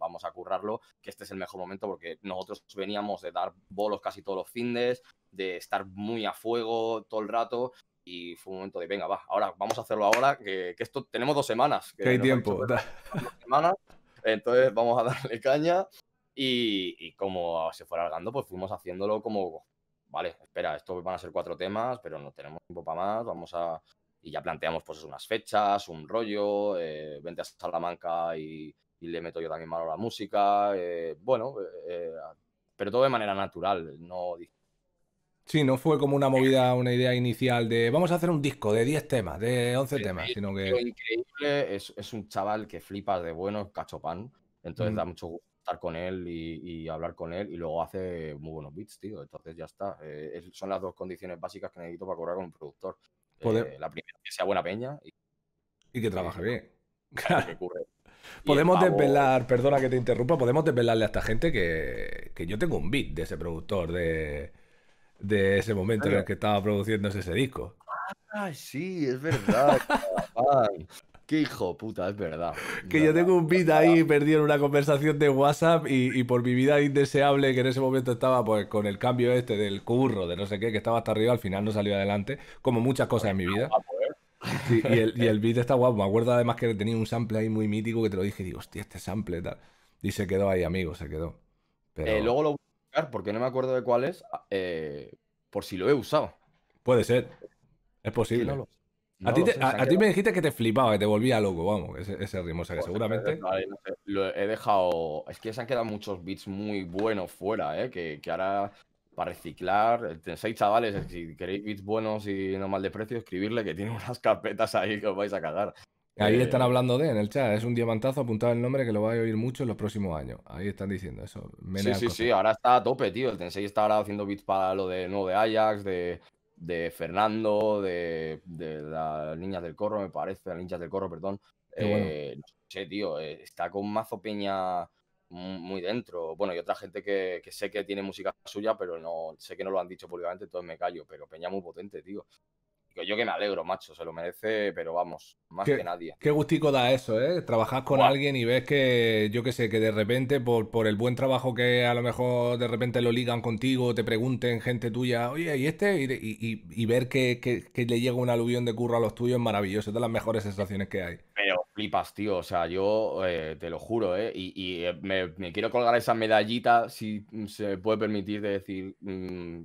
vamos a currarlo, que este es el mejor momento porque nosotros veníamos de dar bolos casi todos los findes, de estar muy a fuego todo el rato y fue un momento de, venga, va, ahora vamos a hacerlo ahora, que, que esto tenemos dos semanas. Que, hay tiempo. (laughs) semanas, entonces vamos a darle caña y, como se fue alargando, pues fuimos haciéndolo como, vale, espera, esto van a ser cuatro temas, pero no tenemos tiempo para más, vamos a... Y ya planteamos pues unas fechas, un rollo, eh, vente a Salamanca y, le meto yo también mano a la música, eh, bueno, eh, eh, pero todo de manera natural, no Sí, no fue como una eh, movida, una idea inicial de vamos a hacer un disco de 10 temas, de 11 temas, sino que... Increíble, es, un chaval que flipa de bueno, cachopán, entonces mm. da mucho gusto estar con él y, hablar con él y luego hace muy buenos beats, tío, entonces ya está. Eh, son las dos condiciones básicas que necesito para cobrar con un productor. Eh, la primera, que sea buena peña. Y, que trabaje bien. Claro. (laughs) (laughs) Podemos desvelar, perdona que te interrumpa, podemos desvelarle a esta gente que, que yo tengo un beat de ese productor de de ese momento en el que estaba produciéndose ese disco. Ah, sí, es verdad. (laughs) qué hijo puta, es verdad. Que yo tengo un beat ahí perdido en una conversación de WhatsApp y, por mi vida indeseable, que en ese momento estaba pues con el cambio este del curro, de no sé qué, que estaba hasta arriba, al final no salió adelante, como muchas cosas en mi vida. Ah, pues. y, el, (laughs) beat está guapo. Me acuerdo además que tenía un sample ahí muy mítico que te lo dije y digo, hostia, este sample tal. Y se quedó ahí, amigo, se quedó. Eh, luego lo porque no me acuerdo de cuál es, ah, eh, por si lo he usado. Puede ser. Es posible. a ti, me dijiste que te flipaba, que te volvía loco, vamos, ese, ritmo. O que seguramente. lo he dejado. Es que se han quedado muchos bits muy buenos fuera, eh, Que, que ahora para reciclar. Eh, seis chavales, si queréis bits buenos y no mal de precio, escribirle que tiene (laughs) unas carpetas ahí que os vais a cagar. Ahí eh, están hablando de en el chat. Es un diamantazo, apuntado el nombre que lo va a oír mucho en los próximos años. Ahí están diciendo eso. sí, sí, sí. Ahora está a tope, tío. El Tensei está ahora haciendo beats para lo de nuevo de Ajax, de, de Fernando, de, de las niñas del corro, me parece. Las niñas del corro, perdón. Eh, no sé, tío. Eh, está con mazo peña muy dentro. Bueno, y otra gente que, que, sé que tiene música suya, pero no sé que no lo han dicho públicamente, entonces me callo. Pero Peña muy potente, tío yo que me alegro, macho, se lo merece, pero vamos, más que nadie. Qué gustico da eso, ¿eh? Trabajar con alguien y ves que, yo qué sé, que de repente, por, por el buen trabajo que a lo mejor de repente lo ligan contigo, te pregunten gente tuya, oye, ¿y este? Y, ver que, le llega un aluvión de curro a los tuyos es maravilloso, es de las mejores sensaciones que hay. Pero flipas, tío, o sea, yo eh, te lo juro, ¿eh? Y, eh, me, quiero colgar esa medallita, si se puede permitir, de decir, mm,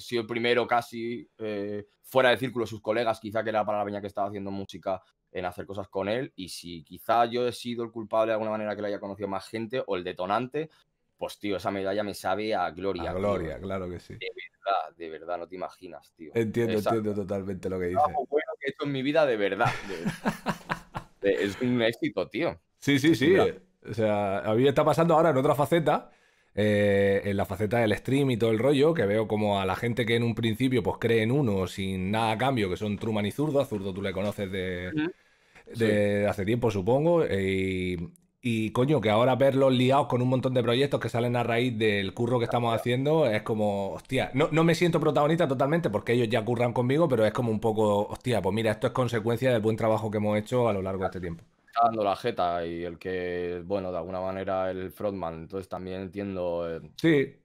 sido el primero casi eh, fuera de círculo sus colegas, quizá que era para la peña que estaba haciendo música, en hacer cosas con él. Y si quizá yo he sido el culpable de alguna manera que le haya conocido más gente o el detonante, pues tío, esa medalla me sabe a gloria. A gloria, claro que sí. De verdad, de verdad, no te imaginas, tío. Entiendo, entiendo totalmente lo que dices. Lo bueno que he hecho en mi vida, de verdad. (laughs) es un éxito, tío. Sí, sí, sí. O sea, a mí está pasando ahora en otra faceta eh, en la faceta del stream y todo el rollo, que veo como a la gente que en un principio pues cree en uno sin nada a cambio, que son Truman y Zurdo, a Zurdo tú le conoces de, hace tiempo supongo, y, coño, que ahora verlos liados con un montón de proyectos que salen a raíz del curro que estamos haciendo es como, hostia, no me siento protagonista totalmente porque ellos ya curran conmigo, pero es como un poco, hostia, pues mira, esto es consecuencia del buen trabajo que hemos hecho a lo largo de este tiempo dando la jeta y el que, bueno, de alguna manera el frontman. Entonces también entiendo. Eh, sí.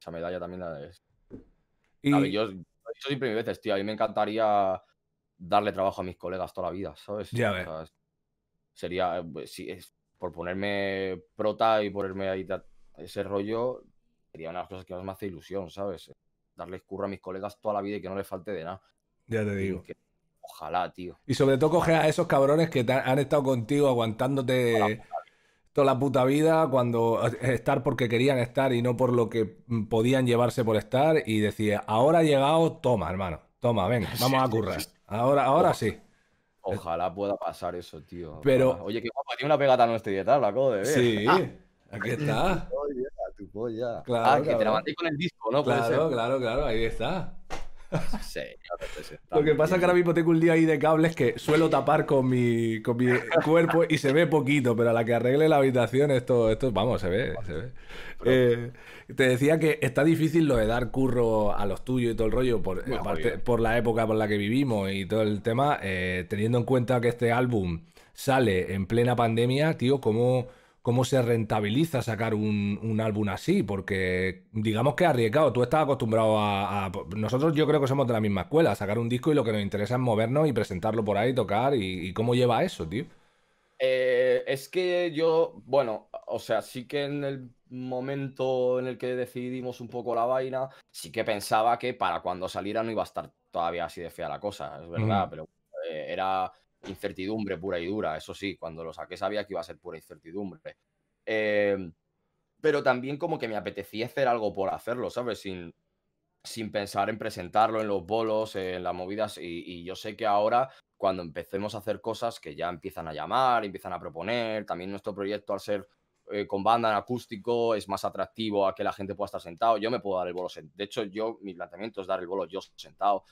esa medalla también es. Y... yo, siempre A mí me encantaría darle trabajo a mis colegas toda la vida, ¿sabes? sería. Eh, pues, si es, por ponerme prota y ponerme ahí ese rollo, sería una de las cosas que más me hace ilusión, ¿sabes? Darles curro a mis colegas toda la vida y que no les falte de nada. Ya te digo. Que Ojalá, tío. Y sobre todo coge a esos cabrones que han estado contigo aguantándote toda la, puta vida, cuando eh, estar porque querían estar y no por lo que mm, podían llevarse por estar, y decía, ahora ha llegado, toma, hermano, toma, venga, (laughs) vamos a currar. Ahora, ahora sí. Ojalá pueda pasar eso, tío. Pero. Oye, qué guapo, tiene una pegata no esterilizada, lo acabo de ver. Sí. (laughs) Ah. Aquí está. tu polla. ah, que te la con el disco, ¿no? Claro, claro, claro, ahí está. Pues, lo que pasa es que ahora mismo tengo un día ahí de cables que suelo tapar con mi, cuerpo y se ve poquito, pero a la que arregle la habitación, esto, esto vamos, se ve, eh, te decía que está difícil lo de dar curro a los tuyos y todo el rollo, por, por la época por la que vivimos y todo el tema, eh, teniendo en cuenta que este álbum sale en plena pandemia, tío, cómo cómo se rentabiliza sacar un, álbum así, porque digamos que arriesgado, tú estás acostumbrado a, Nosotros yo creo que somos de la misma escuela, sacar un disco y lo que nos interesa es movernos y presentarlo por ahí, tocar, y, cómo lleva eso, tío. Eh, es que yo, bueno, o sea, sí que en el momento en el que decidimos un poco la vaina, sí que pensaba que para cuando saliera no iba a estar todavía así de fea la cosa, es verdad, pero eh, era incertidumbre pura y dura, eso sí, cuando lo saqué sabía que iba a ser pura incertidumbre. Eh, pero también como que me apetecía hacer algo por hacerlo, ¿sabes? Sin, sin pensar en presentarlo en los bolos, en las movidas. Y, yo sé que ahora, cuando empecemos a hacer cosas que ya empiezan a llamar, empiezan a proponer, también nuestro proyecto al ser eh, con banda en acústico es más atractivo a que la gente pueda estar sentado. Yo me puedo dar el bolo sentado. De hecho, yo, mi planteamiento es dar el bolo yo sentado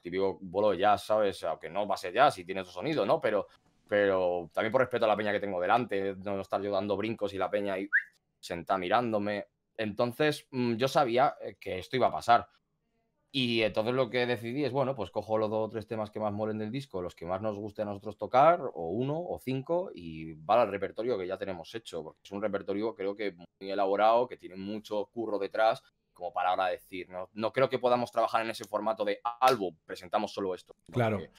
típico bolo de jazz, ¿sabes? Aunque no va a ser jazz y tiene su sonido, ¿no? Pero, pero también por respeto a la peña que tengo delante, no estar yo dando brincos y la peña ahí sentada mirándome. Entonces mm, yo sabía eh, que esto iba a pasar. Y entonces lo que decidí es, bueno, pues cojo los dos o tres temas que más molen del disco, los que más nos guste a nosotros tocar, o uno o cinco, y va al repertorio que ya tenemos hecho, porque es un repertorio creo que muy elaborado, que tiene mucho curro detrás, como para ahora decir, ¿no? No creo que podamos trabajar en ese formato de álbum, presentamos solo esto. Claro. Eh,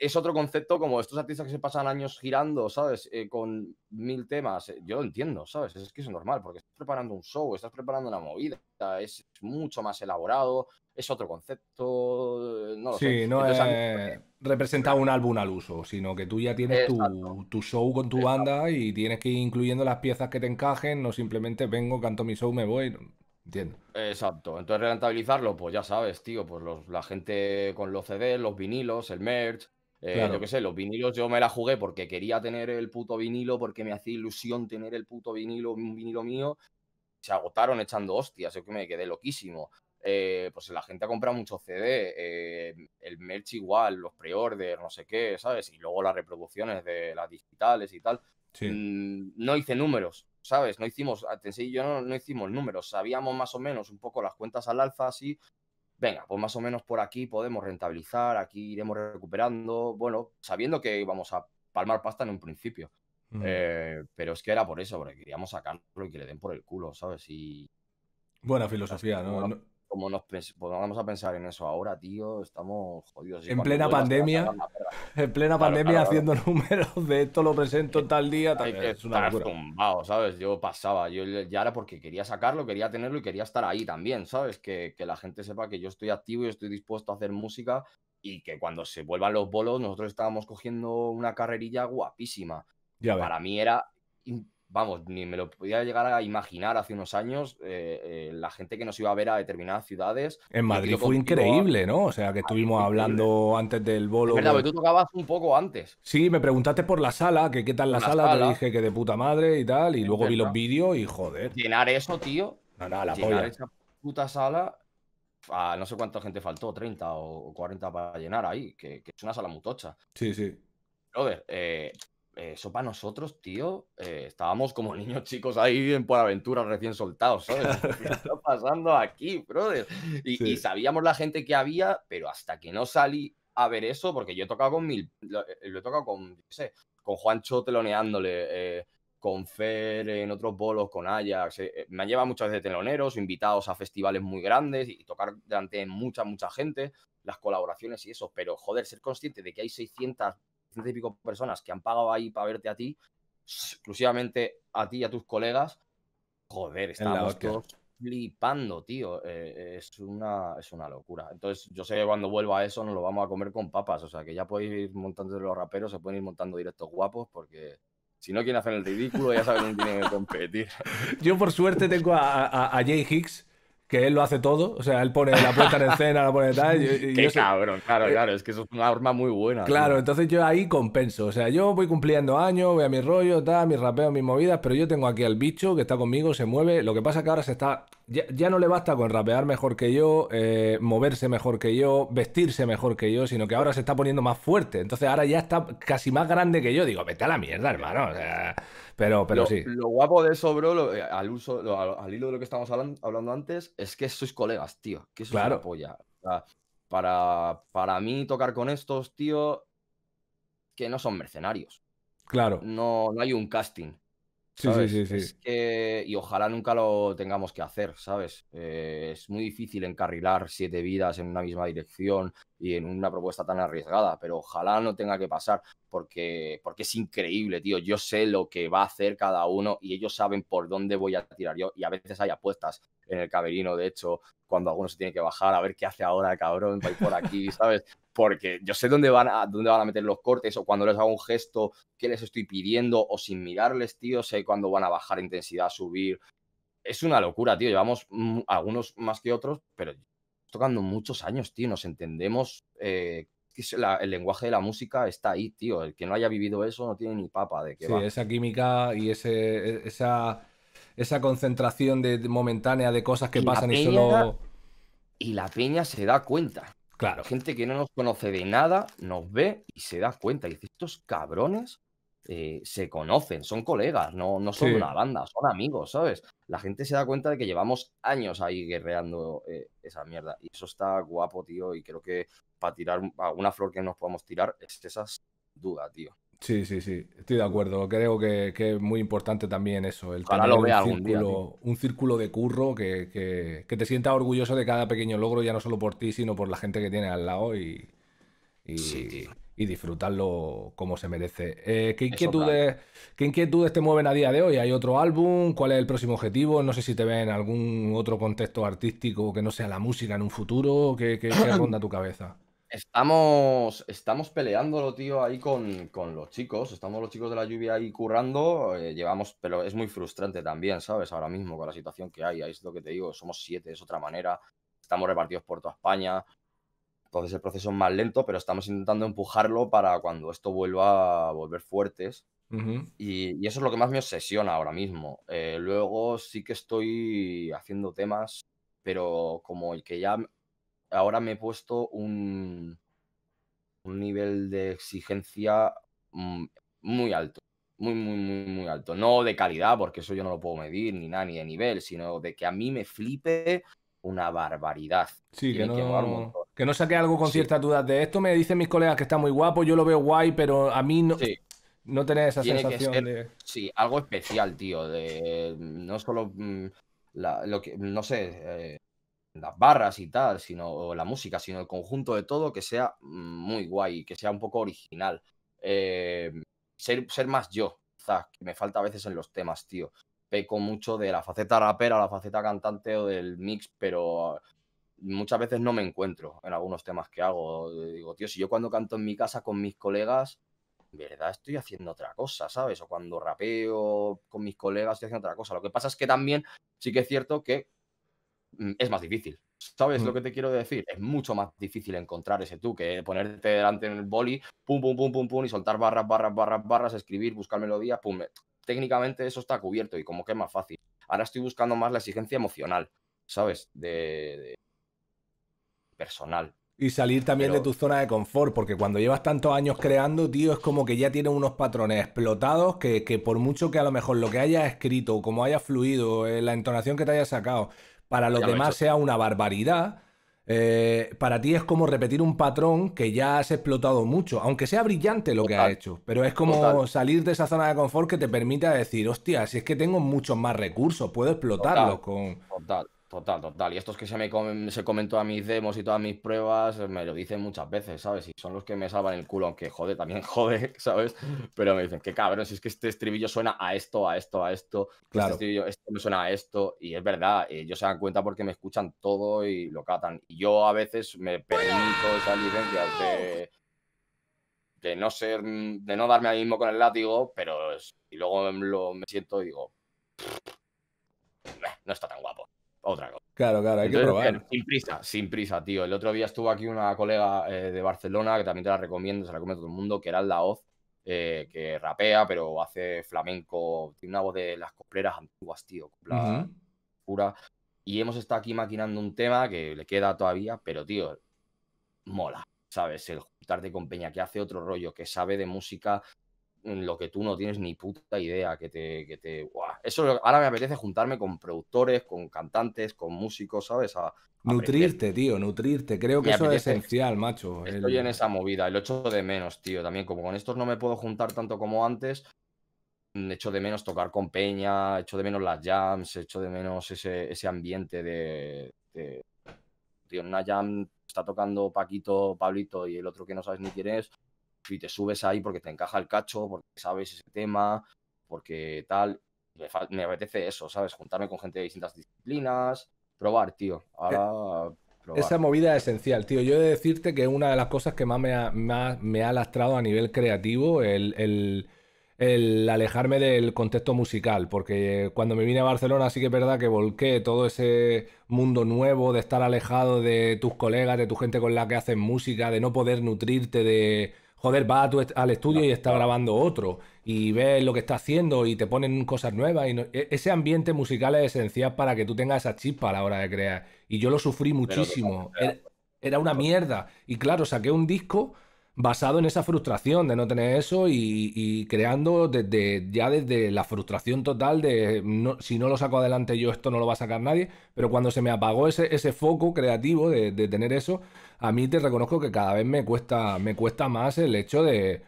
es otro concepto como estos artistas que se pasan años girando, ¿sabes? Eh, con mil temas. Eh, yo lo entiendo, ¿sabes? Es que es normal, porque estás preparando un show, estás preparando una movida, es mucho más elaborado, es otro concepto. No lo sí, no es representar un álbum al uso, sino que tú ya tienes tu, show con tu banda y tienes que ir incluyendo las piezas que te encajen, no simplemente vengo, canto mi show, me voy. Entiendo. Exacto. Entonces, rentabilizarlo, pues ya sabes, tío, pues la gente con los CDs, los vinilos, el merch. Eh, yo qué sé, los vinilos yo me la jugué porque quería tener el puto vinilo, porque me hacía ilusión tener el puto vinilo, un vinilo mío. Se agotaron echando hostias, yo que me quedé loquísimo. Eh, pues la gente ha comprado mucho CD, eh, el merch igual, los pre-orders, no sé qué, ¿sabes? Y luego las reproducciones de las digitales y tal. Mm, no hice números, ¿sabes? No hicimos, Tensei yo no, hicimos números, sabíamos más o menos un poco las cuentas al alfa, así, venga, pues más o menos por aquí podemos rentabilizar, aquí iremos recuperando, bueno, sabiendo que íbamos a palmar pasta en un principio. Eh, pero es que era por eso, porque queríamos sacarlo y que le den por el culo, ¿sabes? Y... Buena filosofía, ¿no? no como nos vamos a pensar en eso ahora, tío, estamos jodidos. (laughs) En plena pandemia, en plena pandemia, haciendo números de esto lo presento tal día. Tal, es una ¿sabes? Yo pasaba, yo ya era porque quería sacarlo, quería tenerlo y quería estar ahí también, ¿sabes? Que, la gente sepa que yo estoy activo y estoy dispuesto a hacer música y que cuando se vuelvan los bolos nosotros estábamos cogiendo una carrerilla guapísima. Ya para mí era vamos, ni me lo podía llegar a imaginar hace unos años eh, eh, la gente que nos iba a ver a determinadas ciudades. En Madrid fue increíble, ¿no? O sea, que estuvimos hablando antes del bolo. Es pues tú tocabas un poco antes. Sí, me preguntaste por la sala, que qué tal la, sala, te dije que de puta madre y tal, y luego vi los vídeos y joder. Llenar eso, tío. No, no, la llenar esa puta sala a no sé cuánta gente faltó, 30 o 40 para llenar ahí, que, es una sala mutocha. Sí, sí. Joder, eh, eh, eso para nosotros, tío, eh, estábamos como (laughs) niños chicos ahí en por aventura recién soltados, ¿sabes? ¿Qué (laughs) está pasando aquí, brother? Y, sabíamos la gente que había, pero hasta que no salí a ver eso, porque yo he tocado con mil, lo, eh, he tocado con, no sé, con Juancho teloneándole, con Fer en otros bolos, con Ajax, me han llevado muchas veces teloneros, invitados a festivales muy grandes y, tocar delante de mucha, mucha gente, las colaboraciones y eso, pero joder, ser consciente de que hay 600 y pico personas que han pagado ahí para verte a ti, exclusivamente a ti y a tus colegas, joder, estamos todos flipando, tío. Eh, es, una, es una locura. Entonces, yo sé que cuando vuelva a eso nos lo vamos a comer con papas. O sea, que ya podéis ir montando los raperos, se pueden ir montando directos guapos porque... Si no quieren hacer el ridículo, ya saben quién tienen que competir. (laughs) Yo, por suerte, tengo a, a Jay Hicks, que él lo hace todo, o sea, él pone la puerta en escena, la pone tal. Y, cabrón, claro, eh, claro, es que eso es una arma muy buena. Claro, entonces yo ahí compenso, o sea, yo voy cumpliendo años, voy a mi rollo, tal, mis rapeos, mis movidas, pero yo tengo aquí al bicho que está conmigo, se mueve, lo que pasa que ahora se está ya, no le basta con rapear mejor que yo, eh, moverse mejor que yo, vestirse mejor que yo, sino que ahora se está poniendo más fuerte. Entonces ahora ya está casi más grande que yo. Digo, vete a la mierda, hermano. pero, pero sí. Lo guapo de eso, bro, eh, al, uso, al hilo de lo que estamos hablando, antes, es que sois colegas, tío. Que eso es una para, para mí tocar con estos, tío, que no son mercenarios. Claro. No, no hay un casting. Sí, sí, sí, y ojalá nunca lo tengamos que hacer, ¿sabes? Eh, es muy difícil encarrilar siete vidas en una misma dirección y en una propuesta tan arriesgada, pero ojalá no tenga que pasar porque, porque es increíble, tío. Yo sé lo que va a hacer cada uno y ellos saben por dónde voy a tirar yo y a veces hay apuestas en el caberino, de hecho, cuando alguno se tiene que bajar, a ver qué hace ahora, cabrón, por aquí, (laughs) ¿sabes? porque yo sé dónde van, a, dónde van a meter los cortes o cuando les hago un gesto, qué les estoy pidiendo o sin mirarles, tío, sé cuándo van a bajar intensidad, subir. Es una locura, tío. Llevamos algunos más que otros, pero tocando muchos años, tío. Nos entendemos. Eh, el lenguaje de la música está ahí, tío. El que no haya vivido eso no tiene ni papa de qué sí, esa química y ese, e, esa, esa concentración de, momentánea de cosas que pasan y solo. Y la piña se da cuenta. Claro. Gente que no nos conoce de nada, nos ve y se da cuenta. Y dice, estos cabrones eh, se conocen, son colegas, no, no son una banda, son amigos, ¿sabes? La gente se da cuenta de que llevamos años ahí guerreando eh, esa mierda. Y eso está guapo, tío. Y creo que para tirar alguna flor que nos podamos tirar es esas dudas, tío. Sí, sí, sí, estoy de acuerdo. Creo que, es muy importante también eso, el tener un, círculo, un círculo de curro que, que, que, te sienta orgulloso de cada pequeño logro, ya no solo por ti, sino por la gente que tienes al lado y, y, disfrutarlo como se merece. Eh, ¿qué, inquietudes, ¿Qué inquietudes te mueven a día de hoy? ¿Hay otro álbum? ¿Cuál es el próximo objetivo? No sé si te ven algún otro contexto artístico que no sea la música en un futuro. qué, qué ronda tu cabeza? Estamos, estamos peleándolo, tío, ahí con, los chicos. Estamos los chicos de la lluvia ahí currando. Eh, llevamos, pero es muy frustrante también, ¿sabes? Ahora mismo con la situación que hay. Ahí es lo que te digo, somos siete, es otra manera. Estamos repartidos por toda España. Entonces el proceso es más lento, pero estamos intentando empujarlo para cuando esto vuelva a volver fuertes. y, eso es lo que más me obsesiona ahora mismo. Eh, luego sí que estoy haciendo temas, pero como el que ya ahora me he puesto un, un nivel de exigencia mm, muy alto, muy, muy, muy, muy alto. No de calidad, porque eso yo no lo puedo medir, ni nada, ni de nivel, sino de que a mí me flipe una barbaridad. Sí, que no, que, saque algo con cierta ciertas dudas. De esto me dicen mis colegas que está muy guapo, yo lo veo guay, pero a mí no... No tener esa sensación Sí, algo especial, tío. De, no solo mm, lo que, no sé, eh, las barras y tal, sino la música, sino el conjunto de todo que sea muy guay, que sea un poco original. Eh, ser, más yo, Quizás, que me falta a veces en los temas, tío. Peco mucho de la faceta rapera, la faceta cantante o del mix, pero muchas veces no me encuentro en algunos temas que hago. Digo, tío, si yo cuando canto en mi casa con mis colegas, verdad estoy haciendo otra cosa, ¿sabes? O cuando rapeo con mis colegas estoy haciendo otra cosa. Lo que pasa es que también sí que es cierto que Mm, es más difícil. ¿Sabes lo mm. que te quiero decir? Es mucho más difícil encontrar ese tú que ponerte delante en el boli, pum, pum, pum, pum, pum, y soltar barras, barras, barras, barras, escribir, buscar melodías, pum. Técnicamente eso está cubierto y como que es más fácil. Ahora estoy buscando más la exigencia emocional, ¿sabes? de, personal. Y salir también de tu zona de confort, porque cuando llevas tantos años creando, tío, es como que ya tienes unos patrones explotados que, por mucho que a lo mejor lo que hayas escrito, como haya fluido, eh, la entonación que te haya sacado, para los demás sea una barbaridad. Eh, para ti es como repetir un patrón que ya has explotado mucho, aunque sea brillante lo que has hecho, pero es como salir de esa zona de confort que te permita decir, hostia, si es que tengo muchos más recursos, puedo explotarlo con... Total, total. Y estos que se me comen, se comentó todas mis demos y todas mis pruebas, me lo dicen muchas veces, ¿sabes? Y son los que me salvan el culo, aunque jode, también (laughs) jode, ¿sabes? Pero me dicen, qué cabrón, si es que este estribillo suena a esto, a esto, a esto. Este claro. Este estribillo me suena a esto. Y es verdad, ellos se dan cuenta porque me escuchan todo y lo catan. Y yo a veces me permito esas licencias de, de no ser, de no darme a mí mismo con el látigo, pero y luego me siento y digo, no está tan guapo otra cosa. Claro, claro, hay que probar. sin prisa, sin prisa, tío. El otro día estuvo aquí una colega eh, de Barcelona, que también te la recomiendo, se la recomiendo todo el mundo, que era la Oz, eh, que rapea, pero hace flamenco, tiene una voz de las copleras antiguas, tío, pura. Y hemos estado aquí maquinando un tema que le queda todavía, pero, tío, mola, ¿sabes? El juntarte con Peña que hace otro rollo, que sabe de música, lo que tú no tienes ni puta idea, que te... Que te Eso ahora me apetece juntarme con productores, con cantantes, con músicos, ¿sabes? nutrirte, tío, nutrirte. Creo que eso es esencial, macho. Estoy en esa movida lo echo de menos, tío. También como con estos no me puedo juntar tanto como antes, mm, echo de menos tocar con Peña, echo de menos las jams, echo de menos ese, ese ambiente de, de... Tío, una jam está tocando Paquito, Pablito y el otro que no sabes ni quién es y te subes ahí porque te encaja el cacho, porque sabes ese tema, porque tal. Me, apetece eso, ¿sabes? Juntarme con gente de distintas disciplinas, probar, tío. Eh, esa movida es esencial, tío. Yo he de decirte que una de las cosas que más me ha, me ha lastrado a nivel creativo, el, el, alejarme del contexto musical, porque cuando me vine a Barcelona sí que es verdad que volqué todo ese mundo nuevo de estar alejado de tus colegas, de tu gente con la que haces música, de no poder nutrirte de, joder, va al estudio y está grabando otro y ves lo que está haciendo y te ponen cosas nuevas. Y e-, ese ambiente musical es esencial para que tú tengas esa chispa a la hora de crear. Y yo lo sufrí muchísimo. era una mierda. Y claro, saqué un disco basado en esa frustración de no tener eso y, creando desde ya desde la frustración total de si no lo saco adelante yo esto no lo va a sacar nadie, pero cuando se me apagó ese, ese foco creativo de, tener eso, a mí te reconozco que cada vez me cuesta, me cuesta más el hecho de,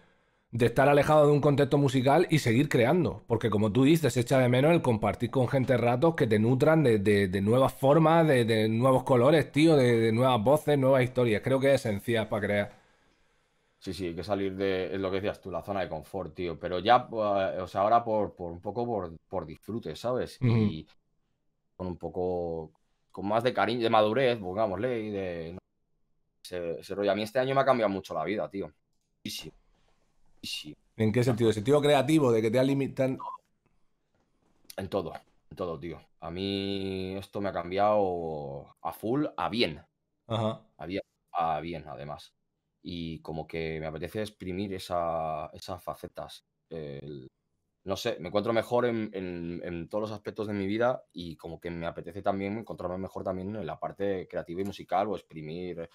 estar alejado de un contexto musical y seguir creando, porque como tú dices, echa de menos el compartir con gente ratos que te nutran de, nuevas formas, de, nuevos colores, tío, de, de nuevas voces, nuevas historias, creo que es esencial para crear. Sí, sí, hay que salir de, lo que decías tú, la zona de confort, tío. Pero ya, eh, o sea, ahora por, por un poco por, por disfrute, ¿sabes? Y con un poco, con más de cariño, de madurez, pongámosle, y de... Ese, rollo. A mí este año me ha cambiado mucho la vida, tío. Sí, sí. ¿En qué sentido? ¿Sentido creativo de que te ha limitado? En todo, en todo, tío. A mí esto me ha cambiado a full, a bien. Ajá. A bien, a bien además y como que me apetece exprimir esa, esas facetas. no sé, me encuentro mejor en, en, todos los aspectos de mi vida y como que me apetece también encontrarme mejor también en la parte creativa y musical o exprimir,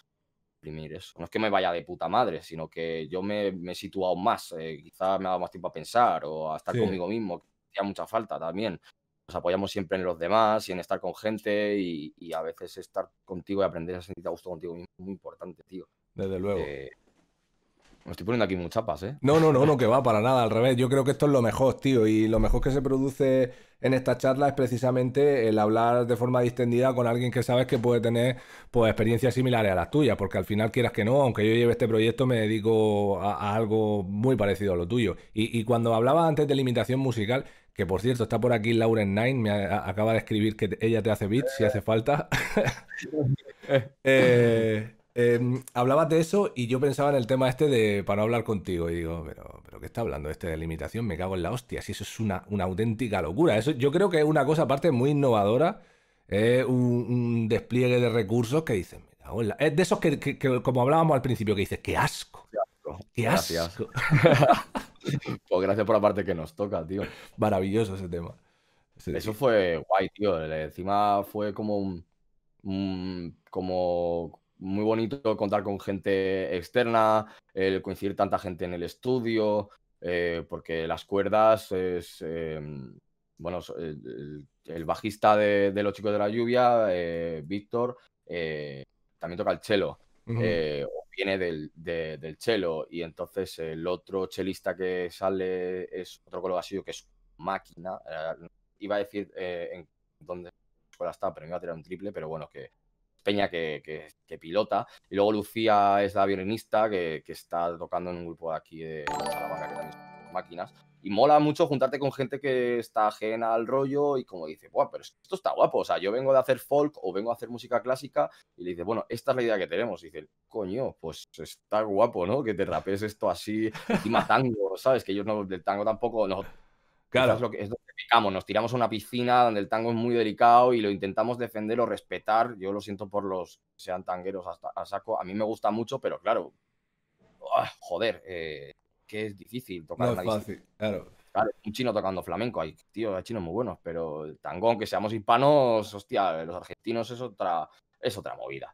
eso. No es que me vaya de puta madre, sino que yo me, me he situado más, eh, quizás me ha dado más tiempo a pensar o a estar conmigo mismo, que hacía mucha falta también. Nos apoyamos siempre en los demás y en estar con gente y, y a veces estar contigo y aprender a sentirte a gusto contigo mismo es muy importante, tío. Desde luego. Eh, me estoy poniendo aquí muy chapas, ¿eh? No, no, no, no, (laughs) que va, para nada, al revés. Yo creo que esto es lo mejor, tío. Y lo mejor que se produce en esta charla es precisamente el hablar de forma distendida con alguien que sabes que puede tener pues, experiencias similares a las tuyas, porque al final quieras que no, aunque yo lleve este proyecto, me dedico a, algo muy parecido a lo tuyo. Y, cuando hablaba antes de limitación musical, que por cierto está por aquí Lauren Nine, me acaba de escribir que ella te hace beats si hace falta. (laughs) eh, Em, hablabas de eso y yo pensaba en el tema este de para no hablar contigo. Y digo, pero, pero ¿qué está hablando este de limitación? Me cago en la hostia. Si eso es una, una auténtica locura. Eso, yo creo que es una cosa, aparte, muy innovadora. Eh, un, despliegue de recursos que dicen, mira, Es de esos que, como hablábamos al principio, que dices, qué asco. Qué asco. Gracias. (laughs) pues gracias por la parte que nos toca, tío. Maravilloso ese tema. eso fue guay, tío. Encima fue como un como muy bonito contar con gente externa, el coincidir tanta gente en el estudio, eh, porque las cuerdas es. Eh, bueno, el, bajista de, Los Chicos de la Lluvia, eh, Víctor, también toca el chelo. o viene del, cello chelo. Y entonces el otro chelista que sale es otro vacío que es máquina. iba a decir en dónde escuela está, pero me iba a tirar un triple, pero bueno, que Peña que, pilota. Y luego Lucía es la violinista que, está tocando en un grupo de aquí de Salamanca que también máquinas. Y mola mucho juntarte con gente que está ajena al rollo y como dice, Buah, pero esto está guapo. O sea, yo vengo de hacer folk o vengo a hacer música clásica y le dice, bueno, esta es la idea que tenemos. Y dice, coño, pues está guapo, ¿no? Que te rapes esto así, y tango, (laughs) ¿sabes? Que yo no, del tango tampoco, no, Claro. Es lo que, picamos, nos tiramos a una piscina donde el tango es muy delicado y lo intentamos defender o respetar. Yo lo siento por los que sean tangueros hasta, a saco. A mí me gusta mucho, pero claro, ¡ah! joder, eh, que es difícil tocar claro. un chino tocando flamenco, hay tío, hay chinos muy buenos, pero el tango, aunque seamos hispanos, hostia, los argentinos es otra, es otra movida.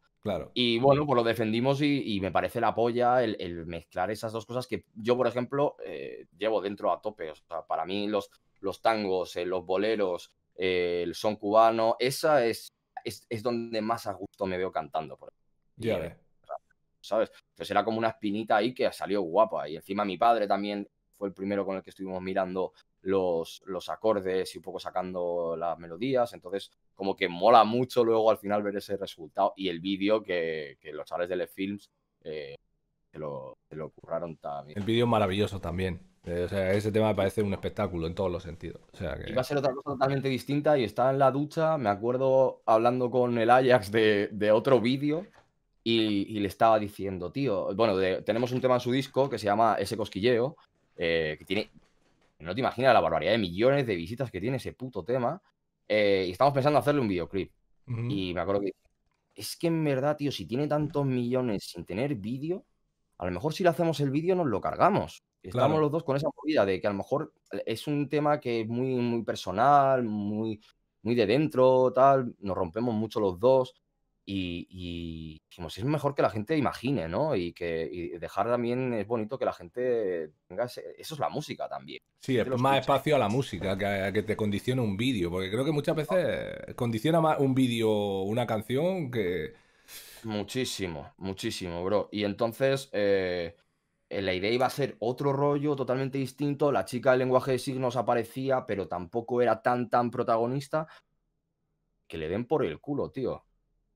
Y bueno, pues lo defendimos y, me parece la polla el, mezclar esas dos cosas que yo, por ejemplo, eh, llevo dentro a tope. O sea, para mí los, los tangos, eh, los boleros, eh, el son cubano, esa es, es, donde más a gusto me veo cantando. ya ¿Sabes? Entonces era como una espinita ahí que salió guapa. Y encima mi padre también fue el primero con el que estuvimos mirando los, acordes y un poco sacando las melodías. Entonces, como que mola mucho luego al final ver ese resultado y el vídeo que, los chavales de Les Films eh, se, lo, se curraron también. El vídeo maravilloso también. Eh, o sea, ese tema me parece un espectáculo en todos los sentidos. O sea, Iba a ser otra cosa totalmente distinta y estaba en la ducha, me acuerdo hablando con el Ajax de, otro vídeo y, le estaba diciendo, tío, bueno, tenemos un tema en su disco que se llama Ese Cosquilleo, eh, que tiene no te imaginas la barbaridad de millones de visitas que tiene ese puto tema. Eh, y estamos pensando hacerle un videoclip. Y me acuerdo que es que en verdad, tío, si tiene tantos millones sin tener vídeo, a lo mejor si le hacemos el vídeo nos lo cargamos. Estamos los dos con esa movida de que a lo mejor es un tema que es muy, muy personal, muy, muy de dentro, tal, nos rompemos mucho los dos. Y, es mejor que la gente imagine, ¿no? Y que dejar también, es bonito que la gente tenga... eso es la música también. Sí, es más espacio a la música, que, a, que te condicione un vídeo, porque creo que muchas veces condiciona más un vídeo, una canción, que... Muchísimo, muchísimo, bro. Y entonces... Eh, eh, la idea iba a ser otro rollo totalmente distinto. La chica del lenguaje de signos aparecía, pero tampoco era tan, tan protagonista. Que le den por el culo, tío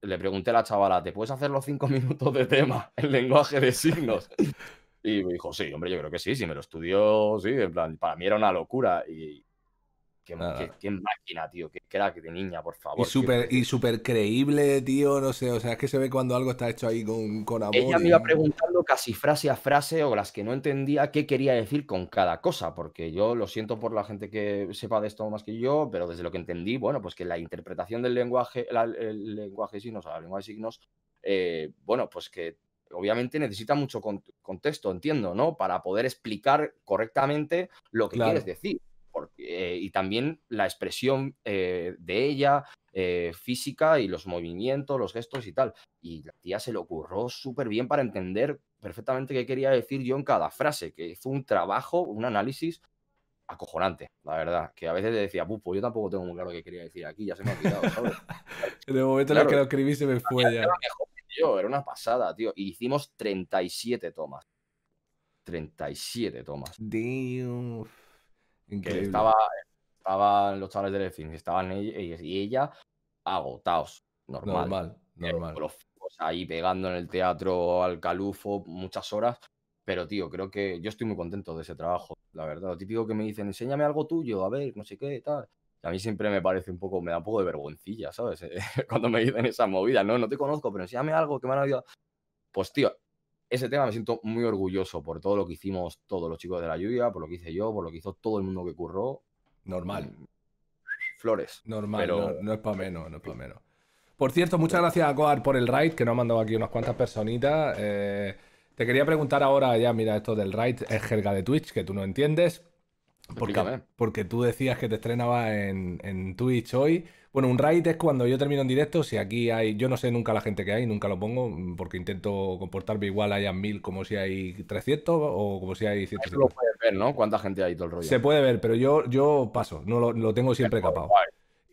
le pregunté a la chavala, ¿te puedes hacer los cinco (laughs) minutos de tema en lenguaje de signos? (laughs) Y me dijo, sí, hombre, yo creo que sí, si me lo estudió, sí, en plan, para mí era una locura. Y, Qué, máquina, tío. Qué crack de niña, por favor. Y súper y super creíble, tío. No sé, o sea, es que se ve cuando algo está hecho ahí con, con amor. Ella me iba preguntando casi frase a frase o las que no entendía qué quería decir con cada cosa, porque yo lo siento por la gente que sepa de esto más que yo, pero desde lo que entendí, bueno, pues que la interpretación del lenguaje, el lenguaje de signos, o la de signos, eh, bueno, pues que obviamente necesita mucho contexto, entiendo, ¿no? Para poder explicar correctamente lo que quieres decir. Eh, y también la expresión eh, de ella eh, física y los movimientos, los gestos y tal. Y la tía se le ocurrió súper bien para entender perfectamente qué quería decir yo en cada frase, que hizo un trabajo, un análisis acojonante, la verdad. Que a veces te decía, pupo pues yo tampoco tengo muy claro qué quería decir aquí, ya se me ha olvidado, ¿sabes? (laughs) de momento en el que lo escribí se me fue ya. Era, era una pasada, tío. Y hicimos 37 tomas. 37 tomas. Dios estaba, estaban los chavales de Delfín, estaban ellos y ella agotados. Normal. Normal, eh, normal. ahí pegando en el teatro al calufo muchas horas. Pero, tío, creo que yo estoy muy contento de ese trabajo, la verdad. Lo típico que me dicen, enséñame algo tuyo, a ver, no sé qué, tal. Y a mí siempre me parece un poco, me da un poco de vergüencilla, ¿sabes? (laughs) Cuando me dicen esa movida, no, no te conozco, pero enséñame algo que me han ayudado. Pues, tío, ese tema me siento muy orgulloso por todo lo que hicimos todos los chicos de la lluvia, por lo que hice yo, por lo que hizo todo el mundo que curró. Normal. Mm, flores. Normal, no, es para menos, no es para menos. Por cierto, muchas gracias a Coar por el raid, que nos ha mandado aquí unas cuantas personitas. Eh, te quería preguntar ahora, ya mira, esto del raid es jerga de Twitch, que tú no entiendes. Porque, tú decías que te estrenabas en, en, Twitch hoy. Bueno, un raid es cuando yo termino en directo. Si aquí hay. Yo no sé nunca la gente que hay, nunca lo pongo, mm, porque intento comportarme igual haya mil como si hay 300 o como si hay 100. ver, ¿no? ¿Cuánta gente hay todo el rollo? Se puede ver, pero yo, yo paso, no lo, tengo siempre capado.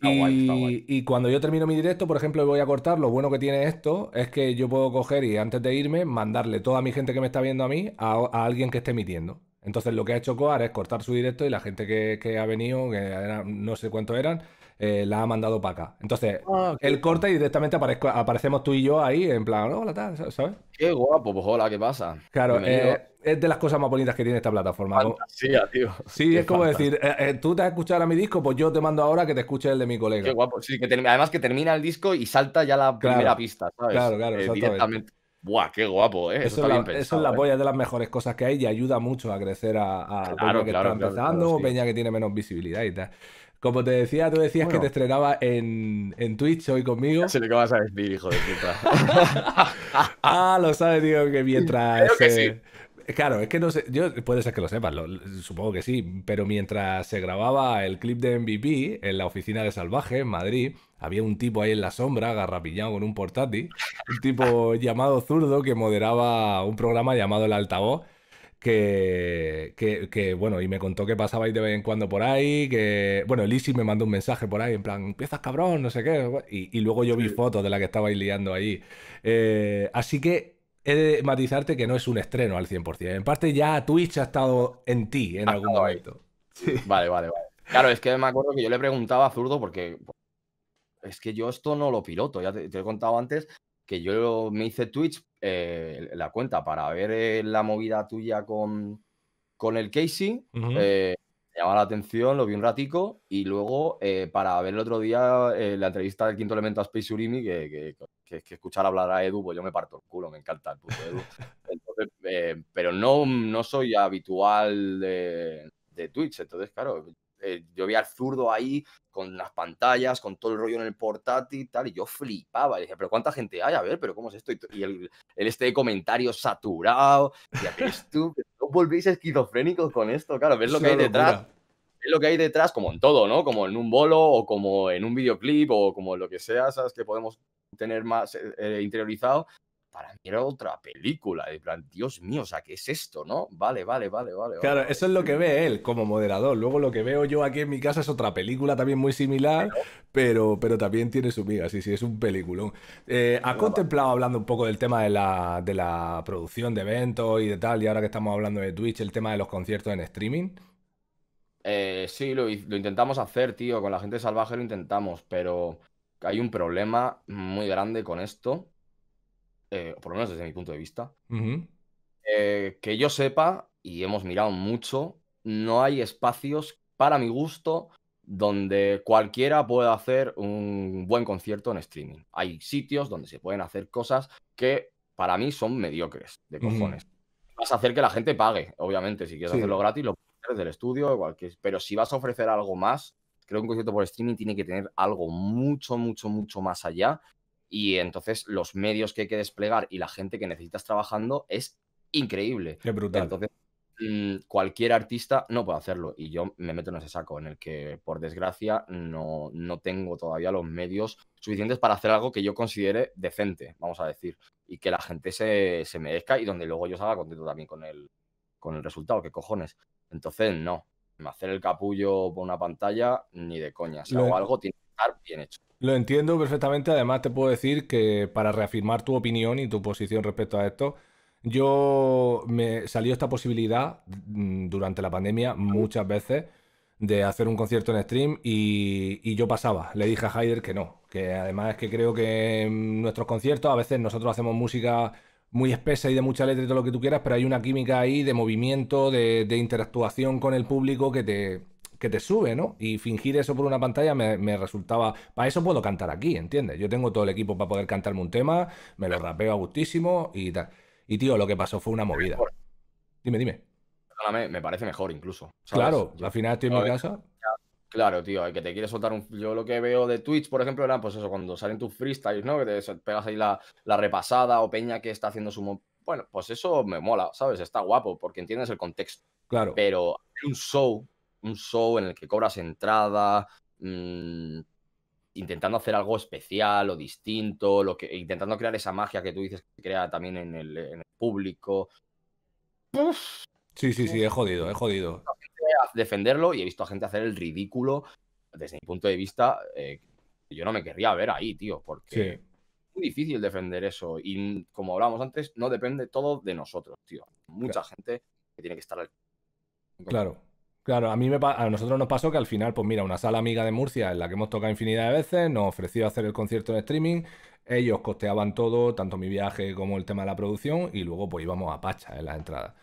y, cuando yo termino mi directo, por ejemplo, voy a cortar, lo bueno que tiene esto es que yo puedo coger y antes de irme, mandarle toda mi gente que me está viendo a mí a, a alguien que esté emitiendo. Entonces lo que ha hecho Coar es cortar su directo y la gente que, ha venido, que no sé cuánto eran, eh, la ha mandado para acá. Entonces, ah, él corta y directamente aparecemos tú y yo ahí, en plan, hola, tal, ¿sabes? Qué guapo, pues hola, ¿qué pasa? Claro, eh, es de las cosas más bonitas que tiene esta plataforma. Fantasía, tío. Sí, es como decir, eh, tú te has escuchado ahora mi disco, pues yo te mando ahora que te escuche el de mi colega. Qué guapo, sí, que además que termina el disco y salta ya la primera pista, ¿sabes? Claro, claro, exactamente. ¡Buah, qué guapo! ¿eh? Eso, está bien eso es la eh. polla de las mejores cosas que hay y ayuda mucho a crecer a, a Peña que está empezando Peña que tiene menos visibilidad y tal. Como te decía, tú decías que te estrenaba en, en Twitch hoy conmigo. se le lo vas a decir, hijo de puta. (laughs) ah, lo sabes, digo, que mientras... (laughs) que sí. Claro, es que no sé, yo puede ser que lo sepas, supongo que sí, pero mientras se grababa el clip de MVP en la oficina de Salvaje, en Madrid, había un tipo ahí en la sombra, agarrapillado con un portátil, un tipo (laughs) llamado Zurdo que moderaba un programa llamado El Altavoz, que, que, bueno, y me contó que pasabais de vez en cuando por ahí, que, bueno, Lisi me mandó un mensaje por ahí, en plan, empiezas cabrón, no sé qué, y, luego yo vi fotos de la que estabais liando ahí. Eh, así que he de matizarte que no es un estreno al 100%. En parte ya Twitch ha estado en ti en algún momento. Vale, vale, vale. Claro, es que me acuerdo que yo le preguntaba a Zurdo porque es que yo esto no lo piloto. Ya te, he contado antes que yo me hice Twitch eh, la cuenta para ver eh, la movida tuya con, con el Casey. Eh, me la atención, lo vi un ratico y luego para ver el otro día la entrevista del quinto elemento a Space Urimi que que, que, escuchar hablar a Edu, pues yo me parto el culo, me encanta el puto Edu. Entonces, eh, pero no, no soy habitual de, de Twitch, entonces, claro, eh, yo vi al zurdo ahí con las pantallas, con todo el rollo en el portátil y tal, y yo flipaba. Y dije, pero ¿cuánta gente hay? A ver, pero ¿cómo es esto? Y el, este comentario saturado, y es tú, no volvéis esquizofrénicos con esto, claro, ves lo que hay detrás. Es lo que hay detrás, como en todo, ¿no? Como en un bolo o como en un videoclip o como lo que sea, ¿sabes? Que podemos tener más eh, eh, interiorizado, para mí otra película. de plan, Dios mío, o sea, ¿qué es esto, no? Vale, vale, vale, vale. Claro, eso es lo que ve él como moderador. Luego lo que veo yo aquí en mi casa es otra película también muy similar, pero, pero, también tiene su miga. Sí, sí, es un peliculón. Eh, ¿Has contemplado, hablando un poco del tema de la, producción de eventos y de tal, y ahora que estamos hablando de Twitch, el tema de los conciertos en streaming? Eh, sí, lo intentamos hacer, tío. Con la gente salvaje lo intentamos, pero hay un problema muy grande con esto, eh, por lo menos desde mi punto de vista. Eh, que yo sepa, y hemos mirado mucho, no hay espacios, para mi gusto, donde cualquiera pueda hacer un buen concierto en streaming. Hay sitios donde se pueden hacer cosas que para mí son mediocres, de cojones. Vas a hacer que la gente pague, obviamente, si quieres hacerlo gratis, lo puedes hacer desde el estudio, pero si vas a ofrecer algo más, creo que un concierto por streaming tiene que tener algo mucho, mucho, mucho más allá. Y entonces los medios que hay que desplegar y la gente que necesitas trabajando es increíble. Qué brutal. Entonces, mm, cualquier artista no puede hacerlo. Y yo me meto en ese saco en el que, por desgracia, no, no tengo todavía los medios suficientes para hacer algo que yo considere decente, vamos a decir, y que la gente se, merezca y donde luego yo salga contento también con el, con el resultado, qué cojones. Entonces, no, hacer el capullo por una pantalla ni de coña. Si algo tiene que estar bien hecho. Lo entiendo perfectamente. Además, te puedo decir que para reafirmar tu opinión y tu posición respecto a esto, yo me salió esta posibilidad mm, durante la pandemia muchas veces de hacer un concierto en stream y, yo pasaba. Le dije a Haider que no, que además es que creo que nuestros conciertos a veces nosotros hacemos música muy espesa y de mucha letra y todo lo que tú quieras, pero hay una química ahí de movimiento, de, de interactuación con el público que te, que te sube, ¿no? Y fingir eso por una pantalla me, resultaba. Para eso puedo cantar aquí, ¿entiendes? Yo tengo todo el equipo para poder cantarme un tema, me lo rapeo a gustísimo y tal. Y tío, lo que pasó fue una movida. Dime, dime. Me parece mejor incluso. Claro, al final estoy en mi casa. Claro, tío, hay que te quiere soltar un. Yo lo que veo de Twitch, por ejemplo, era pues eso, cuando salen tus freestyles, ¿no? Que te pegas ahí la, repasada o Peña que está haciendo su. Bueno, pues eso me mola, ¿sabes? Está guapo porque entiendes el contexto. Claro. Pero un show, un show en el que cobras entrada, mm, intentando hacer algo especial o distinto, lo que, intentando crear esa magia que tú dices que crea también en el, público. Sí, sí, sí, he jodido, he jodido defenderlo y he visto a gente hacer el ridículo desde mi punto de vista. Eh, yo no me querría ver ahí, tío, porque es muy difícil defender eso. Y como hablábamos antes, no depende todo de nosotros, tío. Mucha gente que tiene que estar Claro. Claro, a mí a nosotros nos pasó que al final, pues mira, una sala amiga de Murcia en la que hemos tocado infinidad de veces, nos ofreció hacer el concierto de streaming, ellos costeaban todo, tanto mi viaje como el tema de la producción, y luego pues íbamos a pacha en las entradas.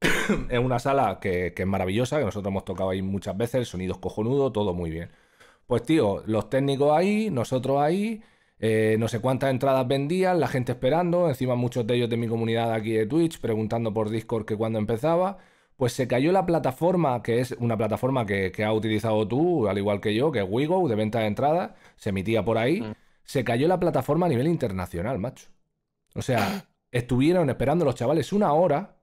(coughs) es una sala que, es maravillosa, que nosotros hemos tocado ahí muchas veces, sonidos sonido es cojonudo, todo muy bien. Pues tío, los técnicos ahí, nosotros ahí, eh, no sé cuántas entradas vendían, la gente esperando, encima muchos de ellos de mi comunidad aquí de Twitch, preguntando por Discord que cuando empezaba. Pues se cayó la plataforma, que es una plataforma que, que has utilizado tú, al igual que yo, que es Wigo, de venta de entradas, se emitía por ahí. Mm. Se cayó la plataforma a nivel internacional, macho. O sea, (coughs) estuvieron esperando los chavales una hora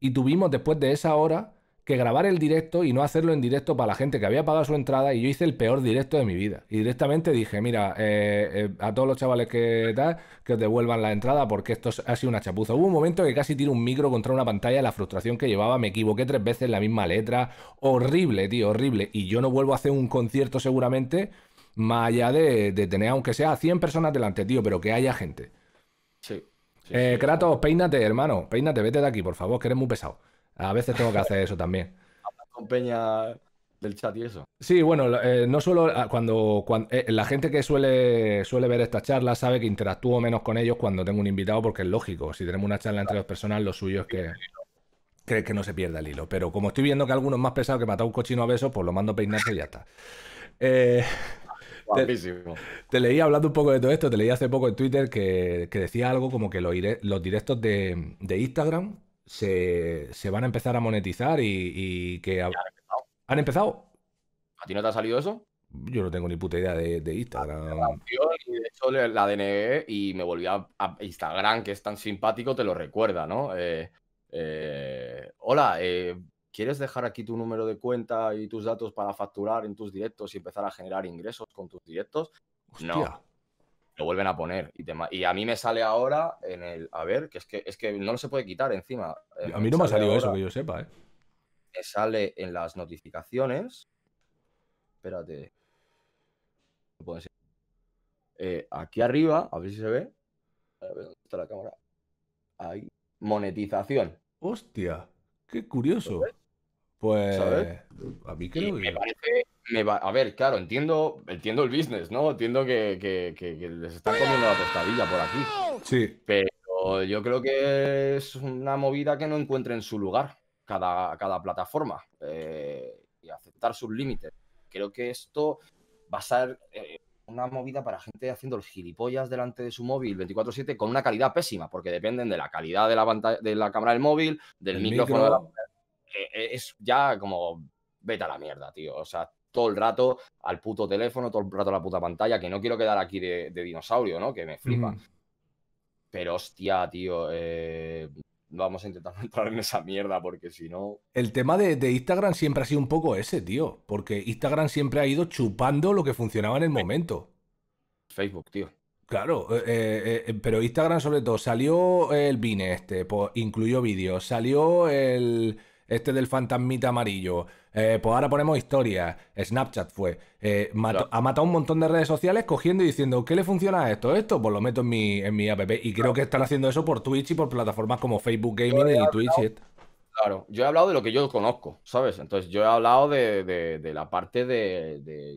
y tuvimos después de esa hora que grabar el directo y no hacerlo en directo para la gente que había pagado su entrada y yo hice el peor directo de mi vida. Y directamente dije, mira, eh, eh, a todos los chavales que tal, que devuelvan la entrada porque esto ha sido una chapuza. Hubo un momento que casi tiro un micro contra una pantalla, la frustración que llevaba, me equivoqué tres veces en la misma letra. Horrible, tío, horrible. Y yo no vuelvo a hacer un concierto seguramente, más allá de, tener, aunque sea 100 personas delante, tío, pero que haya gente. Sí eh, Kratos, peínate, hermano. Peínate, vete de aquí, por favor, que eres muy pesado. A veces tengo que hacer eso también. Con Peña del chat y eso. Sí, bueno, eh, no solo ah, cuando, eh, la gente que suele, suele ver estas charlas sabe que interactúo menos con ellos cuando tengo un invitado porque es lógico, si tenemos una charla entre dos personas lo suyo es que, que, que no se pierda el hilo, pero como estoy viendo que alguno es más pesado que matar un cochino a besos, pues lo mando a peinarse y ya está. Eh... Te, leí hablando un poco de todo esto, te leí hace poco en Twitter que, decía algo como que los, los directos de, Instagram se, van a empezar a monetizar y, que... han, empezado. ¿A ti no te ha salido eso? Yo no tengo ni puta idea de, Instagram. Ah, y de hecho, la DNE y me volví a, Instagram, que es tan simpático, te lo recuerda, ¿no? Eh, eh, hola, eh, ¿Quieres dejar aquí tu número de cuenta y tus datos para facturar en tus directos y empezar a generar ingresos con tus directos? No. Lo vuelven a poner. Y, y, a mí me sale ahora en el. A ver, que es que, es que no lo se puede quitar encima. Eh, a mí no me, ha salido eso, que yo sepa, ¿eh? Me sale en las notificaciones. Espérate. Eh, aquí arriba, a ver si se ve. A ver dónde está la cámara. Ahí. Monetización. Hostia. Qué curioso. Pues a mí creo que... Me parece, a ver, claro, entiendo, entiendo el business, ¿no? Entiendo que, les están comiendo la tostadilla por aquí. Sí. Pero yo creo que es una movida que no encuentre en su lugar cada, cada plataforma eh, y aceptar sus límites. Creo que esto va a ser eh, una movida para gente haciendo los gilipollas delante de su móvil 24/7 con una calidad pésima, porque dependen de la calidad de la, de la cámara del móvil, del micrófono de la eh, eh, es ya como, vete a la mierda, tío. O sea, todo el rato al puto teléfono, todo el rato a la puta pantalla, que no quiero quedar aquí de, dinosaurio, ¿no? Que me flipa. Pero hostia, tío, eh, vamos a intentar (laughs) entrar en esa mierda porque si no... El tema de, Instagram siempre ha sido un poco ese, tío. Porque Instagram siempre ha ido chupando lo que funcionaba en el momento. Facebook, tío. Claro, pero Instagram sobre todo, salió el Vine este, pues, incluyó vídeos, salió el este del fantasmita amarillo. Eh, pues ahora ponemos historia. Snapchat fue. Eh, ha matado un montón de redes sociales cogiendo y diciendo, ¿qué le funciona a esto? Esto, pues lo meto en mi, en mi app. Y creo que están haciendo eso por Twitch y por plataformas como Facebook Gaming y Twitch. claro, yo he hablado de lo que yo conozco, ¿sabes? Entonces yo he hablado de, la parte de,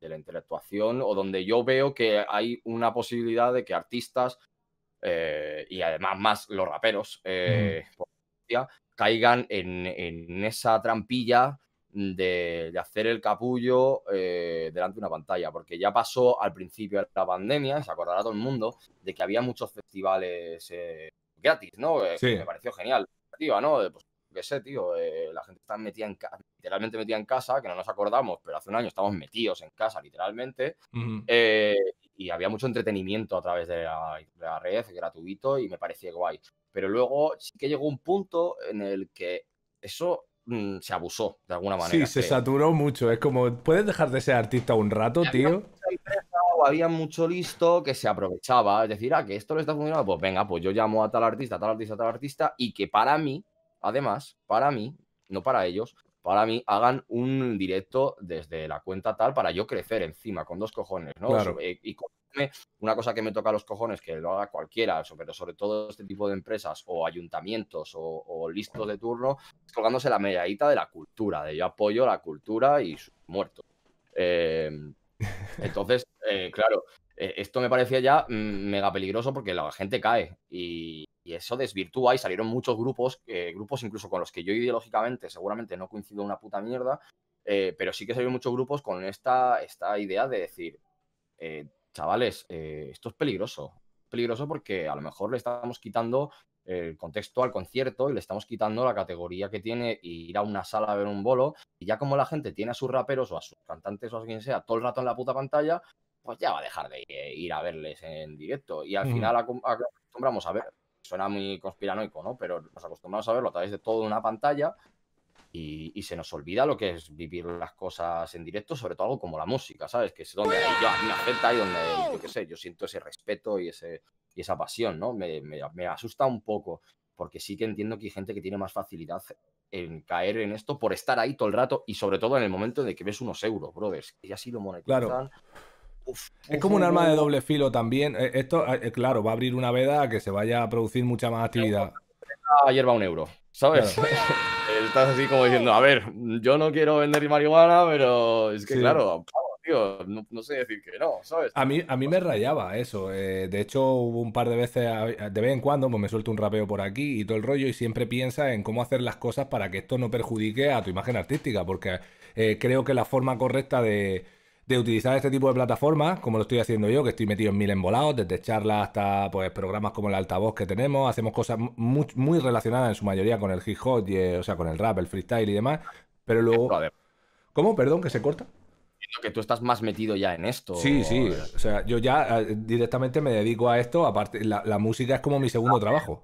la intelectuación o donde yo veo que hay una posibilidad de que artistas eh, y además más los raperos caigan en, esa trampilla de, hacer el capullo eh, delante de una pantalla, porque ya pasó al principio de la pandemia, se acordará todo el mundo, de que había muchos festivales eh, gratis, ¿no? Eh, me pareció genial, ¿no? Pues, qué sé, tío, eh, la gente está metida en casa, literalmente metida en casa, que no nos acordamos, pero hace un año estábamos metidos en casa, literalmente, eh, y había mucho entretenimiento a través de la, red, gratuito, y me parecía guay. Pero luego sí que llegó un punto en el que eso mm, se abusó, de alguna manera. Sí, se saturó mucho, es como, ¿puedes dejar de ser artista un rato, tío? había mucho listo que se aprovechaba. Es decir, a ah, que esto le está funcionando, pues venga, pues yo llamo a tal artista, tal artista, tal artista, y que para mí Además, para mí, no para ellos, para mí, hagan un directo desde la cuenta tal para yo crecer encima con dos cojones, ¿no? Y, una cosa que me toca a los cojones, que lo haga cualquiera, pero sobre todo este tipo de empresas o ayuntamientos o, listos de turno, colgándose la medallita de la cultura, de yo apoyo la cultura y muerto. Em, (laughs) entonces, eh, claro, eh, esto me parecía ya mm, mega peligroso porque la gente cae y, y eso desvirtúa y salieron muchos grupos, eh, grupos incluso con los que yo ideológicamente seguramente no coincido una puta mierda, eh, pero sí que salieron muchos grupos con esta, esta idea de decir, eh, chavales, esto es peligroso, peligroso porque a lo mejor le estamos quitando el contexto al concierto y le estamos quitando la categoría que tiene ir a una sala a ver un bolo y ya como la gente tiene a sus raperos o a sus cantantes o a quien sea todo el rato en la puta pantalla, pues ya va a dejar de ir a verles en directo y al final acostumbramos a ver suena muy conspiranoico, ¿no? Pero nos acostumbramos a verlo a través de toda una pantalla y, se nos olvida lo que es vivir las cosas en directo, sobre todo algo como la música, ¿sabes? Que es donde yo, me afecta y donde, qué sé, yo siento ese respeto y, ese, y esa pasión, ¿no? Me, me, asusta un poco, porque sí que entiendo que hay gente que tiene más facilidad en caer en esto por estar ahí todo el rato y sobre todo en el momento de que ves unos euros, brothers, que ya sí lo monetizan. Claro es como un arma de doble filo también. Eh, esto, ah, eh, claro, va a abrir una veda a que se vaya a producir mucha más actividad. Ayer va un euro, ¿sabes? (laughs) Estás así como diciendo, a ver, yo no quiero vender marihuana, pero es que claro, tío, no, sé decir que no, ¿sabes? A mí, a mí me rayaba eso. Eh, de hecho, hubo un par de veces, de vez en cuando, pues me suelto un rapeo por aquí y todo el rollo, y siempre piensa en cómo hacer las cosas para que esto no perjudique a tu imagen artística, porque creo que la forma correcta de de utilizar este tipo de plataformas, como lo estoy haciendo yo, que estoy metido en mil embolados, desde charlas hasta pues, programas como el altavoz que tenemos, hacemos cosas muy, relacionadas en su mayoría con el hip hop, eh, o sea, con el rap, el freestyle y demás, pero luego... ¿Cómo? Perdón, que se corta. Que tú estás más metido ya en esto. Sí, sí. O sea, yo ya eh, directamente me dedico a esto. Aparte, la música es como mi segundo trabajo.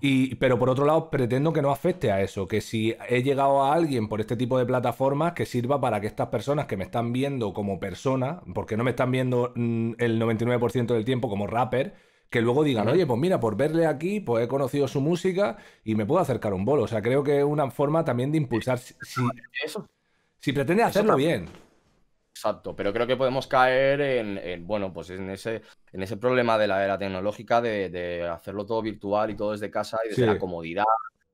Y, pero por otro lado, pretendo que no afecte a eso, que si he llegado a alguien por este tipo de plataformas, que sirva para que estas personas que me están viendo como persona, porque no me están viendo mm, el 99% del tiempo como rapper, que luego digan, oye, pues mira, por verle aquí, pues he conocido su música y me puedo acercar un bolo. O sea, creo que es una forma también de impulsar. Si, si, si pretende hacerlo bien. Exacto, pero creo que podemos caer en, bueno, pues en ese, en ese problema de la era tecnológica de, hacerlo todo virtual y todo desde casa y desde la comodidad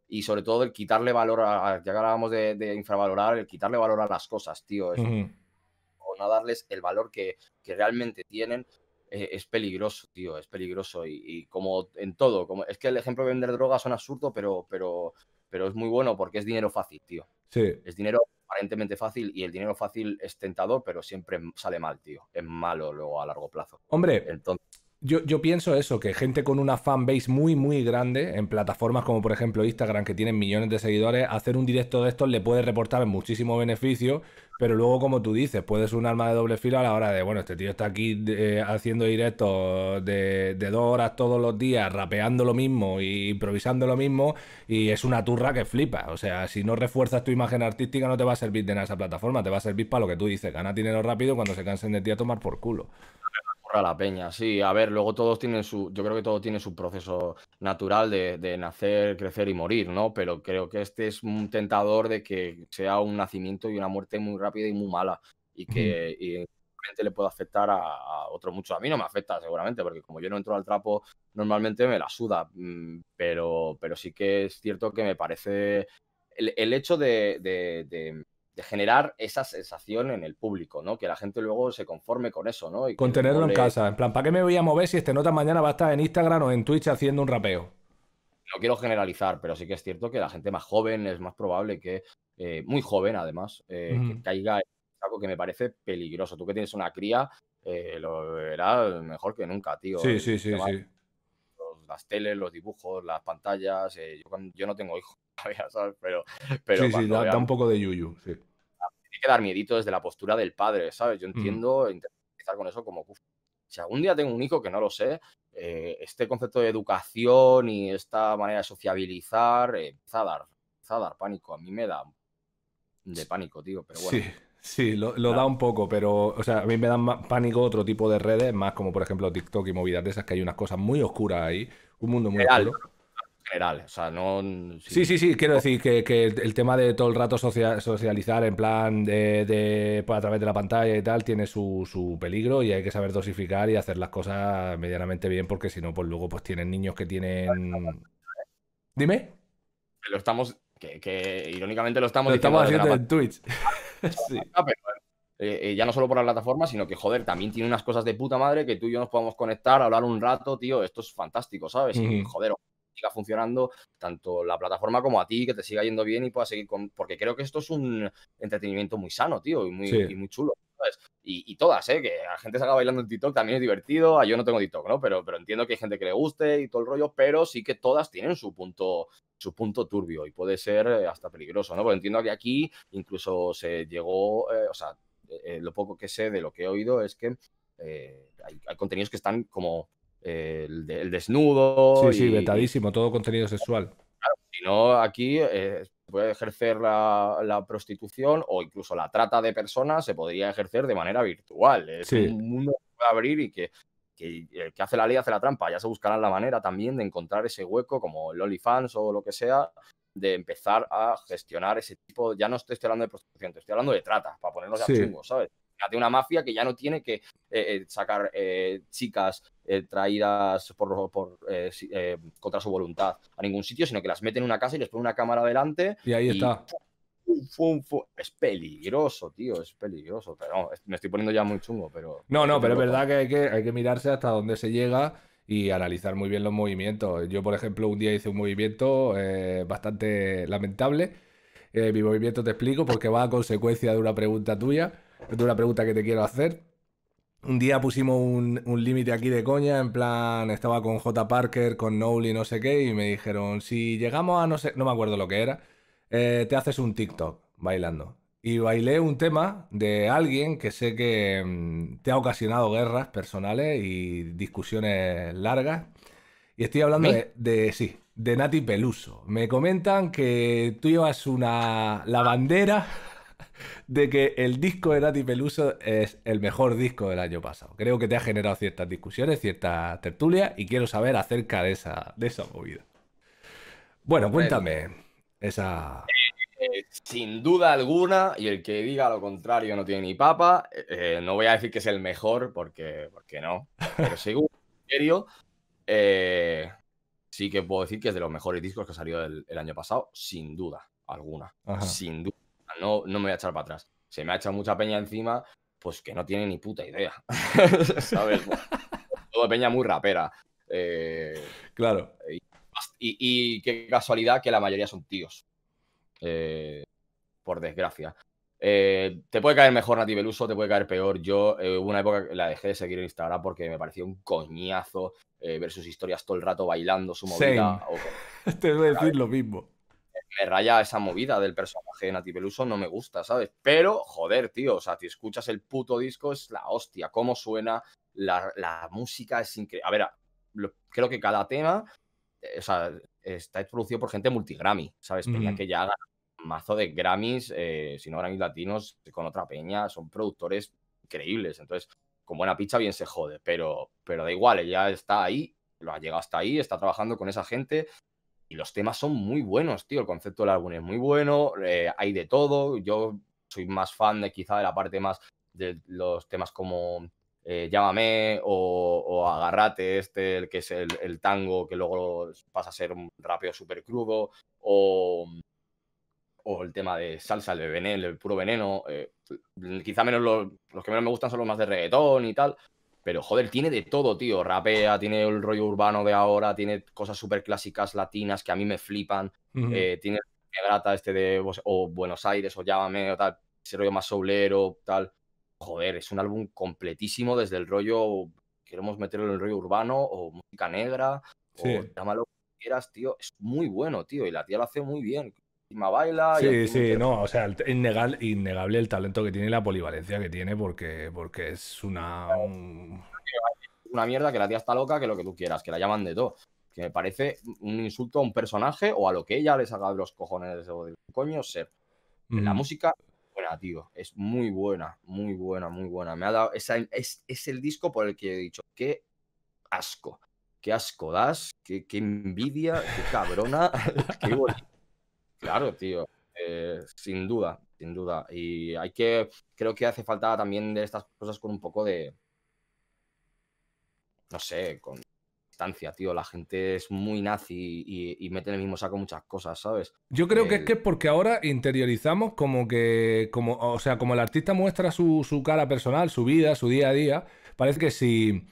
y sobre todo el quitarle valor, a, ya hablábamos de, infravalorar, el quitarle valor a las cosas, tío, o no darles el valor que, que realmente tienen e, es peligroso, tío, es peligroso y, como en todo, como, es que el ejemplo de vender drogas son absurdo, pero, pero pero es muy bueno porque es dinero fácil, tío. Sí. Es dinero aparentemente fácil y el dinero fácil es tentador, pero siempre sale mal, tío. Es malo luego a largo plazo. Hombre, entonces... Yo, yo, pienso eso, que gente con una fan base muy, muy grande en plataformas como por ejemplo Instagram, que tienen millones de seguidores, hacer un directo de estos le puede reportar muchísimo beneficio pero luego, como tú dices, puedes un arma de doble fila a la hora de, bueno, este tío está aquí eh, haciendo directos de, de, dos horas todos los días, rapeando lo mismo y improvisando lo mismo, y es una turra que flipa. O sea, si no refuerzas tu imagen artística, no te va a servir de nada esa plataforma, te va a servir para lo que tú dices, ganar dinero rápido cuando se cansen de ti a tomar por culo a la peña, sí. A ver, luego todos tienen su. Yo creo que todo tiene su proceso natural de, de, nacer, crecer y morir, ¿no? Pero creo que este es un tentador de que sea un nacimiento y una muerte muy rápida y muy mala. Y que realmente le puede afectar a, otro mucho, A mí no me afecta, seguramente, porque como yo no entro al trapo, normalmente me la suda. Mm, pero, pero sí que es cierto que me parece. El, el hecho de, de de generar esa sensación en el público, ¿no? Que la gente luego se conforme con eso, ¿no? Y con tenerlo en casa. En plan, ¿para qué me voy a mover si este nota mañana va a estar en Instagram o en Twitch haciendo un rapeo? No quiero generalizar, pero sí que es cierto que la gente más joven es más probable que, eh, muy joven además, eh, que caiga en algo que me parece peligroso. Tú que tienes una cría, eh, lo verás mejor que nunca, tío. Sí, sí, sí, sí. las teles, los dibujos, las pantallas. yo no tengo hijos pero, pero sí, sí, da, un poco de yuyu, sí. Tiene que dar miedito desde la postura del padre, ¿sabes? Yo mm. entiendo, empezar con eso como, si algún día tengo un hijo que no lo sé, eh, este concepto de educación y esta manera de sociabilizar eh, empieza, a dar, empieza dar pánico. A mí me da de pánico, tío, pero bueno. Sí. Sí, lo, da un poco, pero, o sea, a mí me dan pánico otro tipo de redes, más como por ejemplo TikTok y movidas de esas, que hay unas cosas muy oscuras ahí, un mundo muy oscuro. O sea, no. Mm, sí, sí, sí. Quiero decir que, el tema de todo el rato socializar en plan de, pues, a través de la pantalla y tal tiene su, peligro y hay que saber dosificar y hacer las cosas medianamente bien porque si no, pues luego pues tienen niños que tienen. Dime. Lo estamos. Que, irónicamente lo estamos. Lo estamos haciendo en Twitch. (laughs) Ah, (laughs) eh, eh, ya no solo por la plataforma, sino que, joder, también tiene unas cosas de puta madre que tú y yo nos podamos conectar, hablar un rato, tío, esto es fantástico, ¿sabes? joder, siga funcionando tanto la plataforma como a ti, que te siga yendo bien y pueda seguir con. Porque creo que esto es un entretenimiento muy sano, tío, y muy, muy chulo. Y, todas, ¿eh? Que la gente salga bailando en TikTok también es divertido. Ah, yo no tengo TikTok, ¿no? Pero, pero entiendo que hay gente que le guste y todo el rollo, pero sí que todas tienen su punto su punto turbio y puede ser eh, hasta peligroso, ¿no? Porque entiendo que aquí incluso se llegó, eh, o sea, eh, lo poco que sé de lo que he oído es que hay, contenidos que están como el, desnudo. Sí, sí, vetadísimo, todo contenido sexual. si no, aquí eh, se puede ejercer la, prostitución o incluso la trata de personas se podría ejercer de manera virtual. Es un mundo que puede abrir y que, el eh, que hace la ley hace la trampa. Ya se buscarán la manera también de encontrar ese hueco, como el OnlyFans o lo que sea, de empezar a gestionar ese tipo. Ya no estoy hablando de prostitución, estoy hablando de trata, para ponernos a ¿sabes? de una mafia que ya no tiene que eh, eh, sacar eh, chicas traídas por, contra su voluntad a ningún sitio, sino que las meten en una casa y les pone una cámara delante. Y ahí está. Es peligroso, tío, es peligroso. Pero me estoy poniendo ya muy chungo, pero. No, no, pero es verdad que hay, que hay que mirarse hasta dónde se llega y analizar muy bien los movimientos. Yo, por ejemplo, un día hice un movimiento bastante lamentable. mi movimiento te explico porque va a consecuencia de una pregunta tuya es una pregunta que te quiero hacer. Un día pusimos un, límite aquí de coña, en plan, estaba con J. Parker, con y no sé qué, y me dijeron, si llegamos a no sé, no me acuerdo lo que era, eh, te haces un TikTok bailando. Y bailé un tema de alguien que sé que mm, te ha ocasionado guerras personales y discusiones largas. Y estoy hablando de, de, sí, de Nati Peluso. Me comentan que tú llevas una bandera (laughs) de que el disco de Nati Peluso es el mejor disco del año pasado. Creo que te ha generado ciertas discusiones, ciertas tertulias y quiero saber acerca de esa, de movida. Bueno, cuéntame esa... Eh, eh, sin duda alguna, y el que diga lo contrario no tiene ni papa, eh, no voy a decir que es el mejor porque, porque no, pero (laughs) según serio, sí que puedo decir que es de los mejores discos que salió el, año pasado, sin duda alguna. Sin duda no, no me voy a echar para atrás. Se me ha echado mucha peña encima, pues que no tiene ni puta idea. (laughs) ¿Sabes? todo peña muy rapera. Eh, claro. Y, qué casualidad que la mayoría son tíos. Eh, por desgracia. Eh, te puede caer mejor Nati Beluso, te puede caer peor. Yo hubo una época que la dejé de seguir en Instagram porque me parecía un coñazo ver sus historias todo el rato bailando su movida. (laughs) te voy a decir lo mismo me raya esa movida del personaje de Nati Peluso, no me gusta, ¿sabes? Pero, joder, tío, o sea, si escuchas el puto disco, es la hostia, cómo suena, la, la música es increíble. A ver, creo que cada tema, eh, o sea, está producido por gente multigrammy, ¿sabes? Peña que ya haga mazo de Grammys, eh, si no Grammys latinos, con otra peña, son productores increíbles, entonces, con buena picha bien se jode, pero, pero da igual, ella está ahí, lo ha llegado hasta ahí, está trabajando con esa gente y los temas son muy buenos, tío. El concepto del álbum es muy bueno, eh, hay de todo. Yo soy más fan de quizá de la parte más de los temas como eh, Llámame o, Agarrate, este, el que es el, tango que luego pasa a ser un rápido súper crudo, o, el tema de Salsa, el, veneno, el puro veneno. Eh, quizá menos los que menos me gustan son los más de reggaetón y tal, pero joder, tiene de todo, tío. Rapea, tiene el rollo urbano de ahora, tiene cosas súper clásicas latinas que a mí me flipan. Eh, tiene el grata este de pues, o Buenos Aires o Llámame o tal, ese rollo más soulero, tal. Joder, es un álbum completísimo desde el rollo, queremos meterlo en el rollo urbano o música negra, o llámalo como quieras, tío. Es muy bueno, tío, y la tía lo hace muy bien baila. Sí, sí, no, o sea, innegable, innegable, el talento que tiene y la polivalencia que tiene porque, porque es una. Una mierda que la tía está loca, que lo que tú quieras, que la llaman de todo. Que me parece un insulto a un personaje o a lo que ella les haga de los cojones de del coño ser. La mm. música, buena, tío. Es muy buena, muy buena, muy buena. Me ha dado. Esa, es, el disco por el que he dicho, qué asco. Qué asco das, qué, envidia, qué cabrona, (laughs) qué Claro, tío. Eh, sin duda, sin duda. Y hay que, creo que hace falta también de estas cosas con un poco de, no sé, con distancia, tío. La gente es muy nazi y, mete en el mismo saco muchas cosas, ¿sabes? Yo creo que es eh, que porque ahora interiorizamos como que, como, o sea, como el artista muestra su, cara personal, su vida, su día a día, parece que si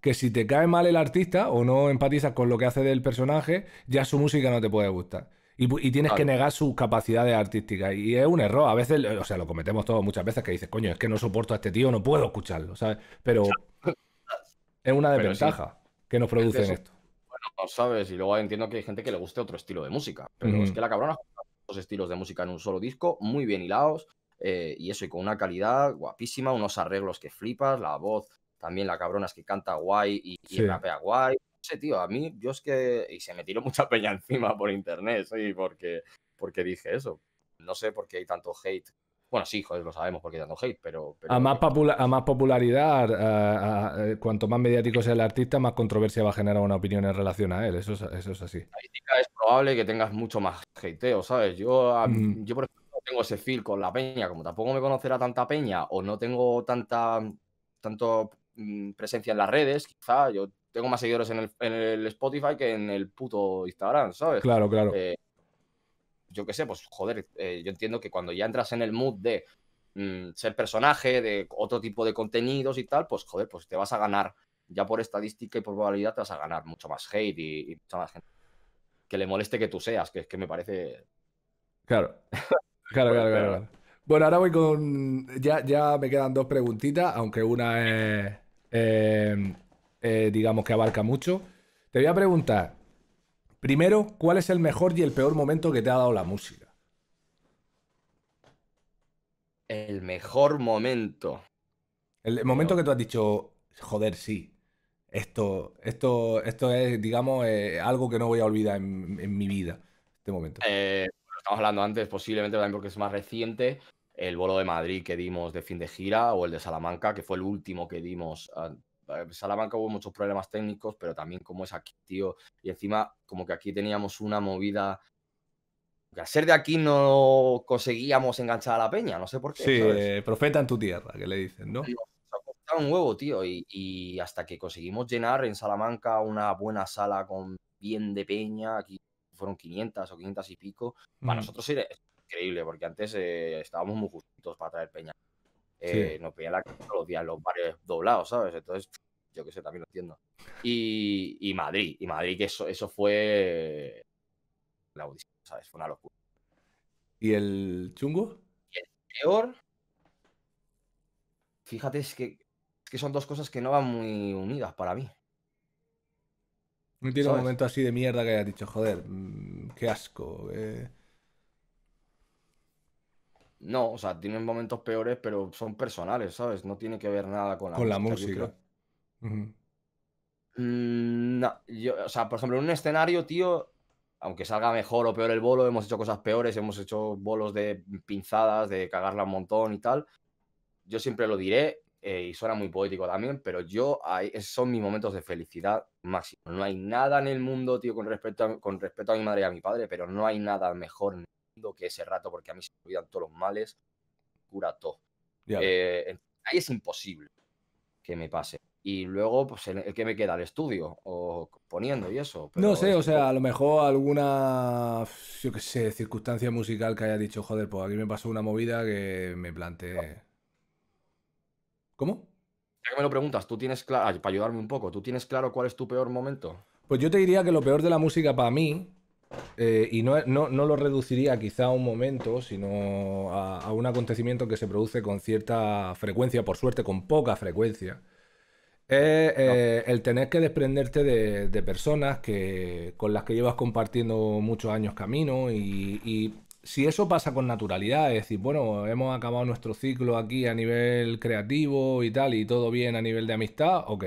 que si te cae mal el artista o no empatizas con lo que hace del personaje, ya su música no te puede gustar y, tienes que negar sus capacidades artísticas. Y es un error. A veces, o sea, lo cometemos todos muchas veces que dices, coño, es que no soporto a este tío, no puedo escucharlo, ¿sabes? Pero es una desventaja que nos producen esto. Bueno, no sabes. Y luego entiendo que hay gente que le guste otro estilo de música. Pero es que la cabrona dos estilos de música en un solo disco, muy bien hilados. Eh, y eso, y con una calidad guapísima, unos arreglos que flipas, la voz también la cabrona es que canta guay y, y rapea guay sé, tío, a mí, yo es que. Y se me tiró mucha (laughs) peña encima por internet, sí, porque, porque dije eso. No sé por qué hay tanto hate. Bueno, sí, joder, lo sabemos porque hay tanto hate, pero. A, más pues a más popularidad, cuanto más mediático sea el artista, más controversia va a generar una opinión en relación a él. Eso es, eso es así. Es probable que tengas mucho más hateo, ¿sabes? Yo, mm. yo por ejemplo, no tengo ese feel con la peña. Como tampoco me conocerá tanta peña o no tengo tanta tanto mm, presencia en las redes, quizá yo tengo más seguidores en el, Spotify que en el puto Instagram, ¿sabes? Claro, claro. Eh, yo qué sé, pues joder, eh, yo entiendo que cuando ya entras en el mood de mm, ser personaje, de otro tipo de contenidos y tal, pues joder, pues te vas a ganar, ya por estadística y por probabilidad te vas a ganar mucho más hate y, mucha más gente que le moleste que tú seas, que es que me parece... Claro, (laughs) claro, claro, claro, Bueno, ahora voy con... Ya, ya me quedan dos preguntitas, aunque una es... Eh, eh, digamos que abarca mucho. Te voy a preguntar, primero, ¿cuál es el mejor y el peor momento que te ha dado la música? El mejor momento. El momento que tú has dicho, joder, sí. Esto, esto, esto es, digamos, eh, algo que no voy a olvidar en, mi vida, este momento. Eh, estamos hablando antes, posiblemente también porque es más reciente, el bolo de Madrid que dimos de fin de gira o el de Salamanca, que fue el último que dimos ah, en Salamanca hubo muchos problemas técnicos, pero también como es aquí, tío. Y encima, como que aquí teníamos una movida. Que al ser de aquí no conseguíamos enganchar a la peña, no sé por qué. Sí, eh, profeta en tu tierra, que le dicen, ¿no? costado un huevo, tío. Y, hasta que conseguimos llenar en Salamanca una buena sala con bien de peña, aquí fueron 500 o 500 y pico. Para mm. nosotros es increíble, porque antes eh, estábamos muy justitos para traer peña. Eh, nos la todos los días los barrios doblados, ¿sabes? Entonces, yo que sé, también lo entiendo. Y, Madrid, y Madrid, que eso, eso fue la audición, ¿sabes? Fue una locura. ¿Y el chungo? Y el peor. Fíjate, es que, que son dos cosas que no van muy unidas para mí. No tiene un momento así de mierda que hayas dicho, joder, mm, qué asco. Eh... No, o sea, tienen momentos peores, pero son personales, ¿sabes? No tiene que ver nada con la con La música. Mm, no, o sea, por ejemplo, en un escenario, tío, aunque salga mejor o peor el bolo, hemos hecho cosas peores, hemos hecho bolos de pinzadas, de cagarla un montón y tal. Yo siempre lo diré eh, y suena muy poético también, pero yo son mis momentos de felicidad máximo. No hay nada en el mundo, tío, con respecto, a, con respecto a mi madre y a mi padre, pero no hay nada mejor que ese rato, porque a mí se me olvidan todos los males, cura todo. Eh, ahí es imposible que me pase. Y luego, pues, el que me queda? ¿El estudio? ¿O poniendo y eso? no sé, o sea, a lo mejor alguna, yo qué sé, circunstancia musical que haya dicho, joder, pues aquí me pasó una movida que me planteé. ¿Cómo? que me lo preguntas, tú tienes claro, para ayudarme un poco, ¿tú tienes claro cuál es tu peor momento? Pues yo te diría que lo peor de la música para mí eh, y no, lo reduciría quizá a un momento, sino a, un acontecimiento que se produce con cierta frecuencia, por suerte con poca frecuencia, es eh, el tener que desprenderte de, personas que, con las que llevas compartiendo muchos años camino y, y si eso pasa con naturalidad, es decir, bueno, hemos acabado nuestro ciclo aquí a nivel creativo y tal, y todo bien a nivel de amistad, ok.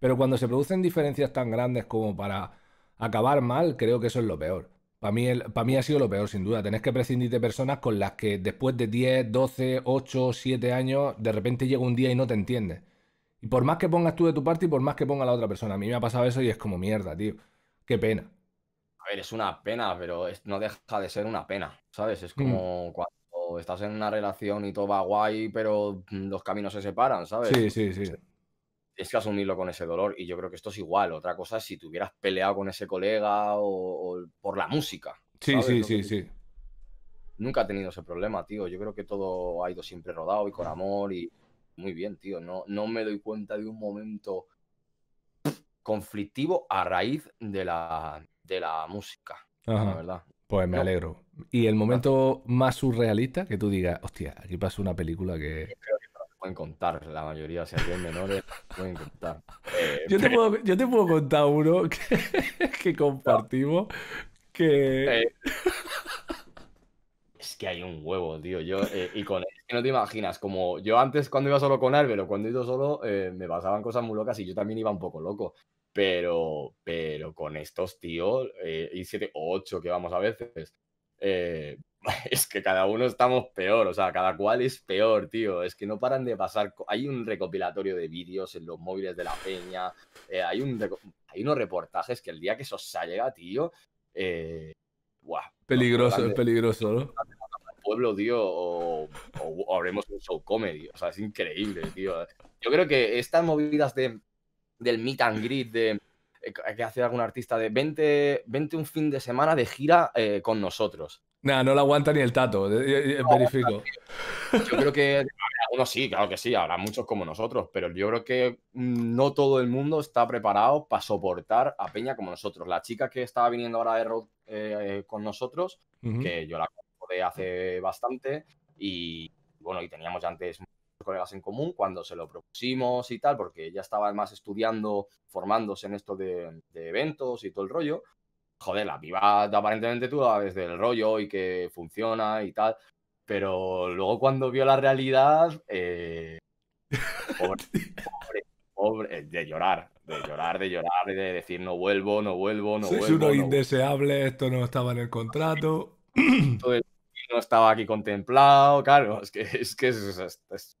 Pero cuando se producen diferencias tan grandes como para acabar mal creo que eso es lo peor. Para mí, mí ha sido lo peor, sin duda. Tenés que prescindir de personas con las que después de 10, 12, 8, 7 años, de repente llega un día y no te entiendes. Y por más que pongas tú de tu parte y por más que ponga la otra persona, a mí me ha pasado eso y es como mierda, tío. Qué pena. A ver, es una pena, pero no deja de ser una pena, ¿sabes? Es mm. como cuando estás en una relación y todo va guay, pero los caminos se separan, ¿sabes? Sí, sí, sí. Es que asumirlo con ese dolor. Y yo creo que esto es igual. Otra cosa es si te hubieras peleado con ese colega o, por la música. Sí, sí, sí, sí. Nunca he tenido ese problema, tío. Yo creo que todo ha ido siempre rodado y con amor y muy bien, tío. No, no me doy cuenta de un momento conflictivo a raíz de la, de la música. Pues me alegro. ¿Y el momento más surrealista que tú digas, hostia, aquí pasó una película que pueden contar, la mayoría, si hay menores, (laughs) pueden contar. Eh, yo, te puedo, yo te contar uno (laughs) que, compartimos que... Eh, (laughs) es que hay un huevo, tío. Yo, eh, y con él, no te imaginas, como yo antes cuando iba solo con Álvaro, cuando he ido solo, me pasaban cosas muy locas y yo también iba un poco loco. Pero, pero con estos tíos, y siete o ocho que vamos a veces, eh, (laughs) es que cada uno estamos peor, o sea, cada cual es peor, tío. Es que no paran de pasar. Hay un recopilatorio de vídeos en los móviles de la peña. Eh, hay, un hay unos reportajes que el día que eso se llega, tío. peligroso, eh, es peligroso, ¿no? pueblo, tío, o, o, o, haremos un show comedy. O sea, es increíble, tío. Yo creo que estas movidas de, del meet and greet, de eh, que hace algún artista de 20, 20 un fin de semana de gira eh, con nosotros. Nada, no la aguanta ni el tato, eh, verifico. yo creo que (laughs) algunos sí, claro que sí, habrá muchos como nosotros, pero yo creo que mm, no todo el mundo está preparado para soportar a Peña como nosotros. La chica que estaba viniendo ahora de road con nosotros, que yo la conozco de hace bastante, y bueno, y teníamos ya antes colegas en común cuando se lo propusimos y tal, porque ya estaba además estudiando, formándose en esto de, eventos y todo el rollo. Joder, la piba aparentemente tú desde el rollo y que funciona y tal, pero luego cuando vio la realidad, eh, (laughs) pobre, pobre, eh, de llorar, de llorar, de llorar, de decir no vuelvo, no vuelvo, no vuelvo. Es uno indeseable, esto no estaba en el contrato. no estaba aquí contemplado, claro, es que es, que es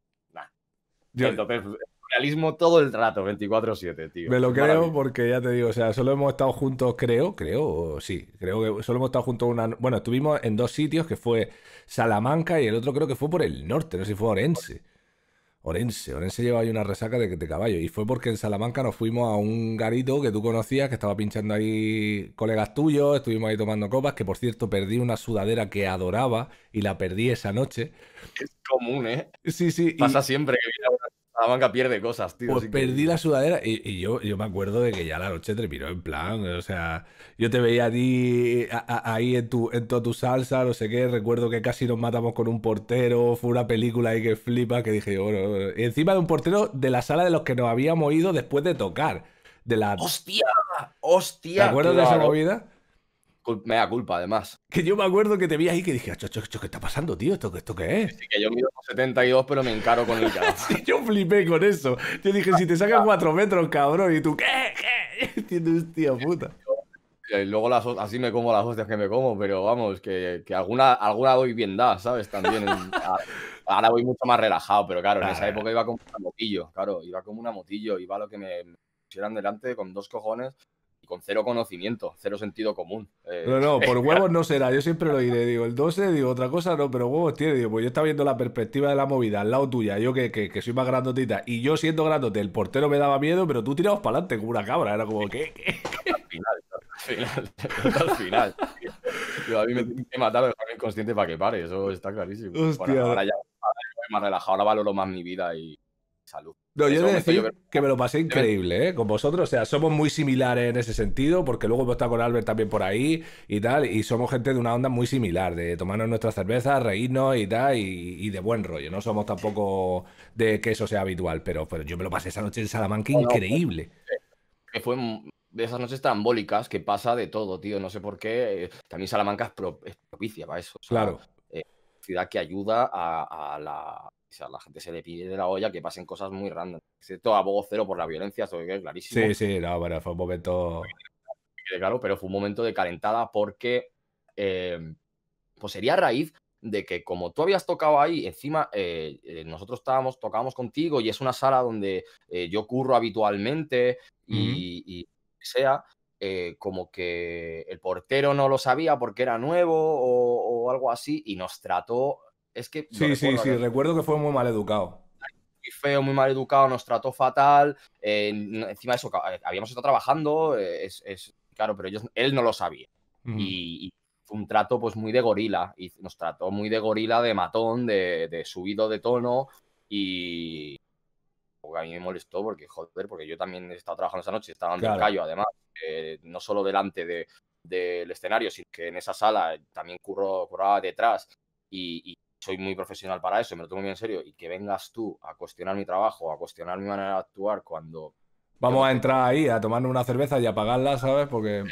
realismo todo el rato, 24-7, tío. Me lo creo porque ya te digo, o sea, solo hemos estado juntos, creo, creo, sí, creo que solo hemos estado juntos una. Bueno, estuvimos en dos sitios que fue Salamanca y el otro creo que fue por el norte, no sé si fue Orense. Orense, Orense llevaba ahí una resaca de, caballo. Y fue porque en Salamanca nos fuimos a un garito que tú conocías, que estaba pinchando ahí colegas tuyos, estuvimos ahí tomando copas, que por cierto perdí una sudadera que adoraba y la perdí esa noche. Es común, ¿eh? Sí, sí. Pasa siempre que viene banca pierde cosas, tío. Pues perdí la sudadera y, yo, yo me acuerdo de que ya la noche terminó en plan, o sea, yo te veía a ti ahí en, tu, en toda tu salsa, no sé qué, recuerdo que casi nos matamos con un portero, fue una película ahí que flipa, que dije, bueno, eh". encima de un portero de la sala de los que nos habíamos ido después de tocar. De la... ¡Hostia! ¡Hostia! ¿Te acuerdas de esa movida? me da culpa, además. (laughs) Que yo me acuerdo que te vi ahí que dije, ah, cho, ¿qué está pasando, tío? ¿Esto, esto qué es? Sí, que yo mido 72, pero me encaro con el cabrón. (laughs) yo flipé con eso. Yo dije, si te sacan (laughs) cuatro metros, cabrón, y tú, ¿qué? ¿Qué? Tienes tío puta. Y eh, luego las, así me como las hostias que me como, pero vamos, que, que alguna, alguna doy bien da, ¿sabes? También. ahora voy mucho más relajado, pero claro, en esa época iba como una motillo, claro, iba como una motillo, iba lo que me pusieran delante con dos cojones con cero conocimiento, cero sentido común. Eh, no, no, por (laughs) huevos no será, yo siempre lo diré, digo, el 12, digo, otra cosa no, pero huevos tiene, digo, pues yo estaba viendo la perspectiva de la movida al lado tuya, yo que, que, soy más grandotita, y yo siendo grandote, el portero me daba miedo, pero tú tirabas para adelante como una cabra, era como, ¿qué? Al final, (laughs) al final. Yo a mí me tiene que matar el inconsciente para que pare, eso está clarísimo. Hostia. ahora ya ahora más relajado, ahora valoro más mi vida y, salud. No, yo decir que me lo pasé increíble, ¿eh? Con vosotros. O sea, somos muy similares en ese sentido, porque luego hemos estado con Albert también por ahí y tal, y somos gente de una onda muy similar, de tomarnos nuestras cervezas, reírnos y tal, y, de buen rollo. No somos tampoco de que eso sea habitual, pero, yo me lo pasé esa noche en Salamanca increíble. Que fue de esas noches tambólicas que pasa de todo, tío. No sé por qué. Eh, también Salamanca es, propicia para eso. claro. Eh, ciudad que ayuda a la o la gente se le pide de la olla que pasen cosas muy random. Excepto abogo cero por la violencia, eso que es clarísimo. Sí, sí, no, bueno, fue un momento. Claro, pero fue un momento de calentada porque. Em, pues sería raíz de que como tú habías tocado ahí, encima eh, eh, nosotros estábamos, tocábamos contigo y es una sala donde eh, yo curro habitualmente y, sea, como que el portero no lo sabía porque era nuevo o, algo así y nos trató es que. Sí, sí, sí, recuerdo que fue muy mal educado. Muy feo, muy mal educado, nos trató fatal. Eh, encima de eso, eh, habíamos estado trabajando, eh, es, es claro, pero ellos, él no lo sabía. Y, fue un trato pues muy de gorila, y nos trató muy de gorila, de matón, de, de subido de tono, y, a mí me molestó porque, joder, porque yo también he estado trabajando esa noche, estaba en el callo, además, no solo delante del de, del escenario, sino que en esa sala también curro, curraba detrás y, soy muy profesional para eso, me lo tomo muy en serio, y que vengas tú a cuestionar mi trabajo, a cuestionar mi manera de actuar cuando... Vamos a entrar ahí, a tomarnos una cerveza y a pagarla, ¿sabes? Porque...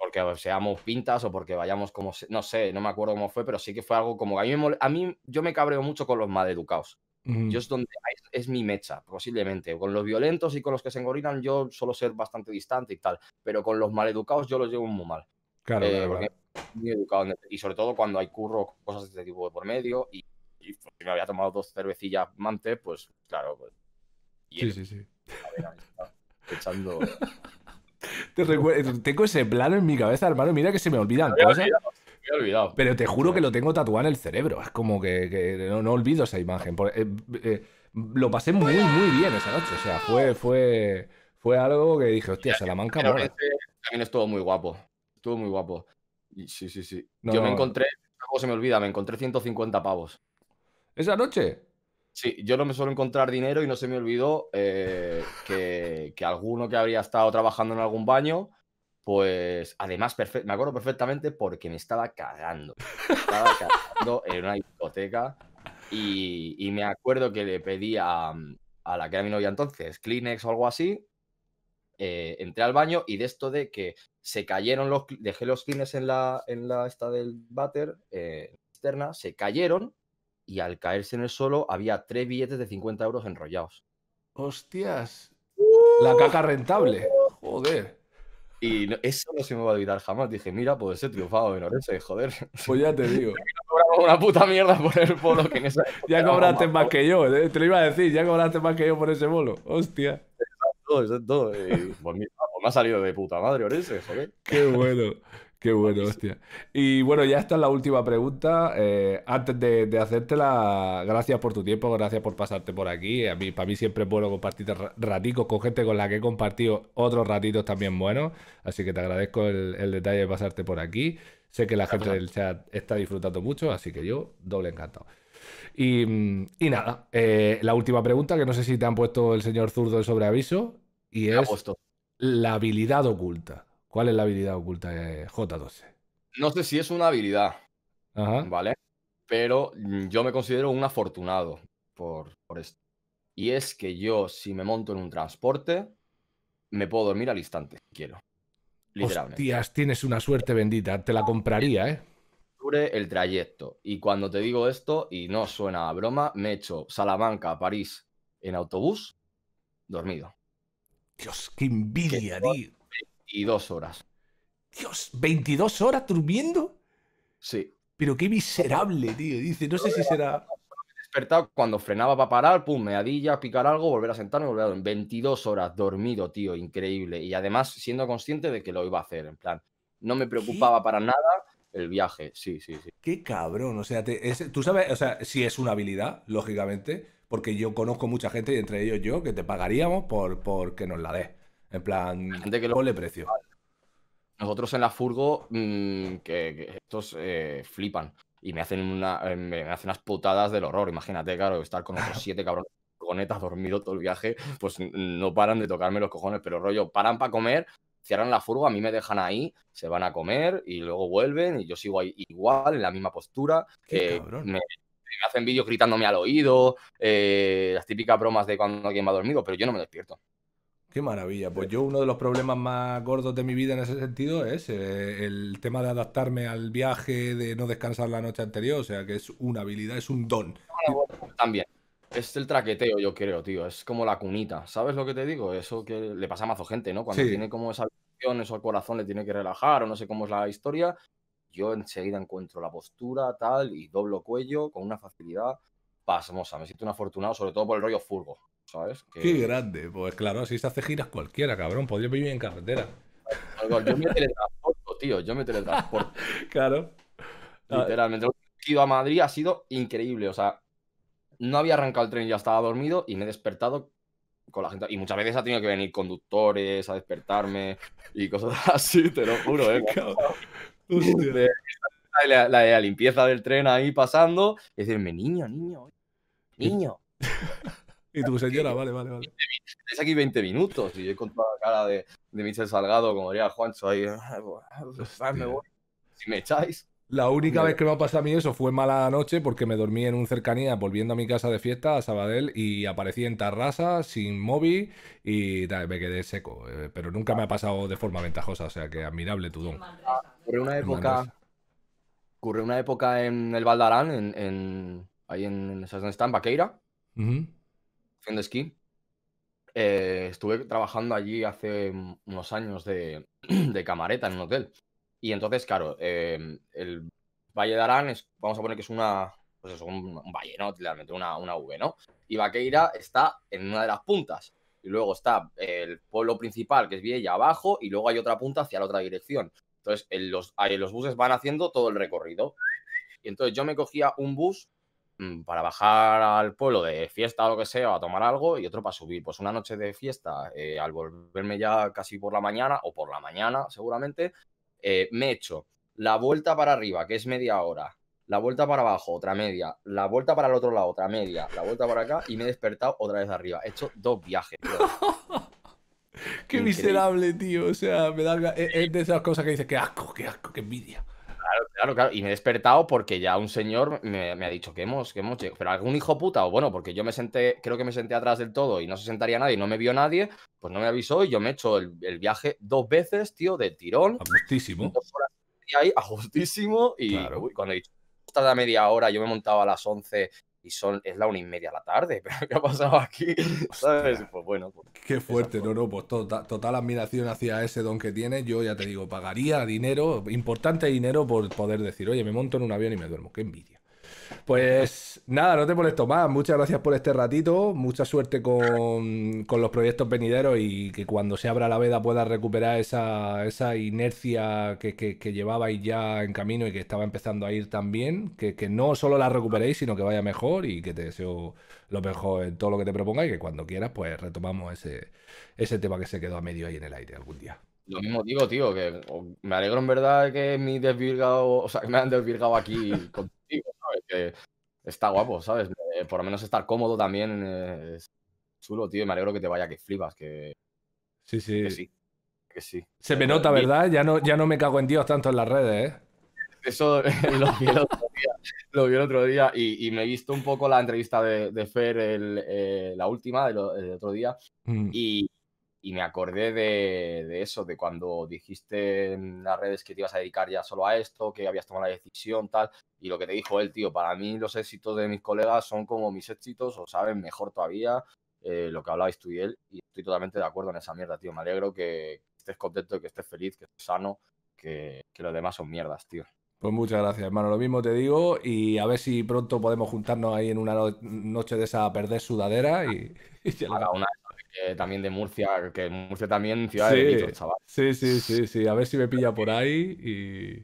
Porque seamos pintas o porque vayamos como... No sé, no me acuerdo cómo fue, pero sí que fue algo como... A mí, a mí yo me cabreo mucho con los maleducados. Yo es donde es, mi mecha, posiblemente. Con los violentos y con los que se engorinan, yo suelo ser bastante distante y tal. Pero con los maleducados yo los llevo muy mal. Claro, eh, Y sobre todo cuando hay curro, cosas de este tipo por medio. Y, me había tomado dos cervecillas antes, pues claro. Pues, sí, sí, sí, (laughs) Echando. tengo ese plano en mi cabeza, hermano. Mira que se me olvidan Pero te juro que lo tengo tatuado en el cerebro. Es como que, no, olvido esa imagen. Eh, eh, lo pasé muy, muy bien esa noche. O sea, fue, fue, fue algo que dije, hostia, Salamanca. Pero también estuvo muy guapo. Estuvo muy guapo. sí, sí, sí. Yo me encontré, No se me olvida, me encontré 150 pavos. ¿Esa noche? Sí, yo no me suelo encontrar dinero y no se me olvidó eh, que, alguno que habría estado trabajando en algún baño, pues además me acuerdo perfectamente porque me estaba cagando. Me estaba cagando en una discoteca y, me acuerdo que le pedí a, la que era mi novia entonces, Kleenex o algo así. Eh, entré al baño y de esto de que se cayeron los, dejé los clines en la, en la esta del váter, externa, eh, se cayeron y al caerse en el suelo había tres billetes de 50 euros enrollados. Hostias. la caca rentable. Joder. Y eso no se me va a olvidar jamás. Dije, mira, pues he triunfado en Orense, joder. (laughs) Pues ya te digo. (laughs) una puta mierda por el bolo que (laughs) Ya cobraste más, que yo, eh. te lo iba a decir, ya cobraste más que yo por ese bolo. Hostia. es todo pues me ha salido de puta madre, Orense, joder. Qué bueno. Qué (laughs) bueno, hostia. Y bueno, ya está es la última pregunta. Eh, antes de, hacértela, gracias por tu tiempo, gracias por pasarte por aquí. A mí, para mí siempre es bueno compartir raticos con gente con la que he compartido otros ratitos también buenos. Así que te agradezco el, detalle de pasarte por aquí. Sé que la gente del chat está disfrutando mucho, así que yo doble encantado. Y, nada, eh, la última pregunta, que no sé si te han puesto el señor Zurdo el sobreaviso, y es la habilidad oculta. ¿Cuál es la habilidad oculta eh, de J12? No sé si es una habilidad, ¿vale? Pero mm, yo me considero un afortunado por, esto. Y es que yo, si me monto en un transporte, me puedo dormir al instante, quiero. Literalmente. Hostias, tienes una suerte bendita. Te la compraría, ¿eh? el trayecto. Y cuando te digo esto, y no suena a broma, me echo Salamanca a París en autobús, dormido. Dios, qué envidia, tío. 22 horas. Dios, ¿22 horas durmiendo? Sí. Pero qué miserable, tío. Dice, no sé si será. Despertado cuando frenaba para parar, pum, meadilla, picar algo, volver a sentarme, volver a dormir. 22 horas dormido, tío, increíble. Y además siendo consciente de que lo iba a hacer, en plan. No me preocupaba para nada el viaje, sí, sí, sí. Qué cabrón, o sea, tú sabes, o sea, si es una habilidad, lógicamente, porque yo conozco mucha gente, y entre ellos yo, que te pagaríamos por, por que nos la des. En plan, gente que lo... le precio. Nosotros en la Furgo, mm, que, estos eh, flipan y me hacen, una, eh, me hacen unas putadas del horror. Imagínate, claro, estar con otros (laughs) siete cabrones furgonetas dormido todo el viaje, pues no paran de tocarme los cojones, pero rollo, paran para comer, cierran la furgo, a mí me dejan ahí, se van a comer y luego vuelven y yo sigo ahí igual, en la misma postura. Qué eh, cabrón me hacen vídeos gritándome al oído, eh, las típicas bromas de cuando alguien va dormido, pero yo no me despierto. Qué maravilla. Pues yo uno de los problemas más gordos de mi vida en ese sentido es eh, el tema de adaptarme al viaje, de no descansar la noche anterior, o sea que es una habilidad, es un don. También. Es el traqueteo, yo creo, tío. Es como la cunita. ¿Sabes lo que te digo? Eso que le pasa a mazo gente, ¿no? Cuando tiene como esa visión, eso al corazón le tiene que relajar o no sé cómo es la historia yo enseguida encuentro la postura, tal, y doblo cuello con una facilidad pasmosa. Me siento un afortunado, sobre todo por el rollo furgo, ¿sabes? Qué grande. Pues claro, si se hace giras cualquiera, cabrón. Podría vivir en carretera. Yo me teletransporto, tío. Yo me teletransporto. (laughs) claro. Ah. Literalmente, he ido a Madrid ha sido increíble. O sea, no había arrancado el tren, ya estaba dormido y me he despertado con la gente. Y muchas veces ha tenido que venir conductores a despertarme y cosas (laughs) así, te lo juro, ¿eh? (laughs) La, limpieza del tren ahí pasando y decirme, niño, niño, niño. (laughs) y tu señora, vale, vale, vale. Es aquí 20 minutos y yo con toda la cara de, de Michel Salgado, como diría Juancho, ahí, ah, pues, ah, pues, me Si me echáis. La única vez que me ha pasado a mí eso fue mala noche porque me dormí en un cercanía volviendo a mi casa de fiesta a Sabadell y aparecí en Tarrasa sin móvil y me quedé seco. Eh, pero nunca me ha pasado de forma ventajosa, o sea que admirable tu don. Ocurre una época. una época en el Valdarán, en, en, ahí en, en Vaqueira, esquí. Eh, estuve trabajando allí hace unos años (clears throat) de, camareta en un hotel. Y entonces, claro, em, el Valle de Arán es, vamos a poner que es una, pues es un, valle, ¿no? una, V, ¿no? Y Vaqueira está en una de las puntas. Y luego está el pueblo principal, que es Villa, abajo, y luego hay otra punta hacia la otra dirección. Entonces, los, los buses van haciendo todo el recorrido. Y entonces yo me cogía un bus mm, para bajar al pueblo de fiesta o lo que sea, a tomar algo, y otro para subir. Pues una noche de fiesta, eh, al volverme ya casi por la mañana, o por la mañana seguramente, eh, me he hecho la vuelta para arriba, que es media hora, la vuelta para abajo, otra media, la vuelta para el otro lado, otra media, la vuelta para acá, y me he despertado otra vez arriba. He hecho dos viajes. (laughs) Qué miserable, tío. O sea, me da, es de esas cosas que dices, qué asco, qué asco, qué envidia. Claro, claro, claro. Y me he despertado porque ya un señor me, ha dicho que hemos, que hemos llegado. Pero algún hijo puta, o bueno, porque yo me senté, creo que me senté atrás del todo y no se sentaría nadie, y no me vio nadie, pues no me avisó y yo me he hecho el, viaje dos veces, tío, de tirón. Ajustísimo. Y ahí, ajustísimo. Y cuando he dicho, hasta media hora, yo me montaba a las 11 y son, es la una y media de la tarde. (laughs) ¿Pero qué ha pasado aquí? (laughs) ¿Sabes? Pues bueno. Pues qué fuerte, no, no, pues tota, total, admiración hacia ese don que tiene. Yo ya te digo, pagaría dinero, importante dinero, por poder decir, oye, me monto en un avión y me duermo. Qué envidia. Pues nada, no te molesto más. Muchas gracias por este ratito. Mucha suerte con, los proyectos venideros y que cuando se abra la veda puedas recuperar esa, inercia que, que, llevabais ya en camino y que estaba empezando a ir también. Que, que no solo la recuperéis, sino que vaya mejor y que te deseo lo mejor en todo lo que te proponga y que cuando quieras, pues retomamos ese, tema que se quedó a medio ahí en el aire algún día. Lo mismo digo, tío, que me alegro en verdad que mi que me han desvirgado aquí contigo. (laughs) está guapo, ¿sabes? Eh, por lo menos estar cómodo también eh, es chulo, tío. Y me alegro que te vaya, que flipas, que. Sí, sí. Que sí. Se me nota, ¿verdad? Ya no, ya no me cago en Dios tanto en las redes, ¿eh? Eso (laughs) lo vi el otro día. lo vi el otro día y, me he visto un poco la entrevista de, Fer, eh, la última del otro día. Mm. Y, y me acordé de, eso, de cuando dijiste en las redes que te ibas a dedicar ya solo a esto, que habías tomado la decisión, tal, y lo que te dijo él, tío, para mí los éxitos de mis colegas son como mis éxitos, o saben mejor todavía eh, lo que hablabais tú y él, y estoy totalmente de acuerdo en esa mierda, tío, me alegro que estés contento, que estés feliz, que estés sano, que, los demás son mierdas, tío. Pues muchas gracias, hermano. Lo mismo te digo y a ver si pronto podemos juntarnos ahí en una noche de esa perder sudadera y, (laughs) Eh, también de Murcia, que Murcia también ciudad de pichos, chaval. Sí, sí, sí, sí, a ver si me pilla por ahí y...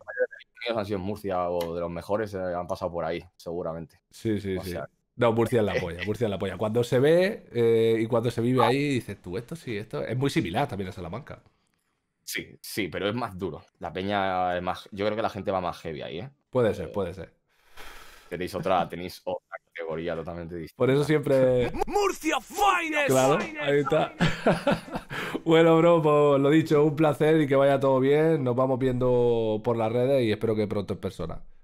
Han sido en Murcia o de los mejores, eh, han pasado por ahí, seguramente. Sí, sí, sí. No, Murcia es la polla, Murcia es la polla. Cuando se ve eh, y cuando se vive ahí, dices tú, esto sí, esto es muy similar también a Salamanca. Sí, sí, pero es más duro. La peña es más. Yo creo que la gente va más heavy ahí, ¿eh? Puede ser, puede ser. Tenéis otra, tenéis otra totalmente distinta. Por eso siempre. ¡Murcia Finest! Claro, ahí está. (laughs) bueno, bro, pues lo dicho, un placer y que vaya todo bien. Nos vamos viendo por las redes y espero que pronto en persona.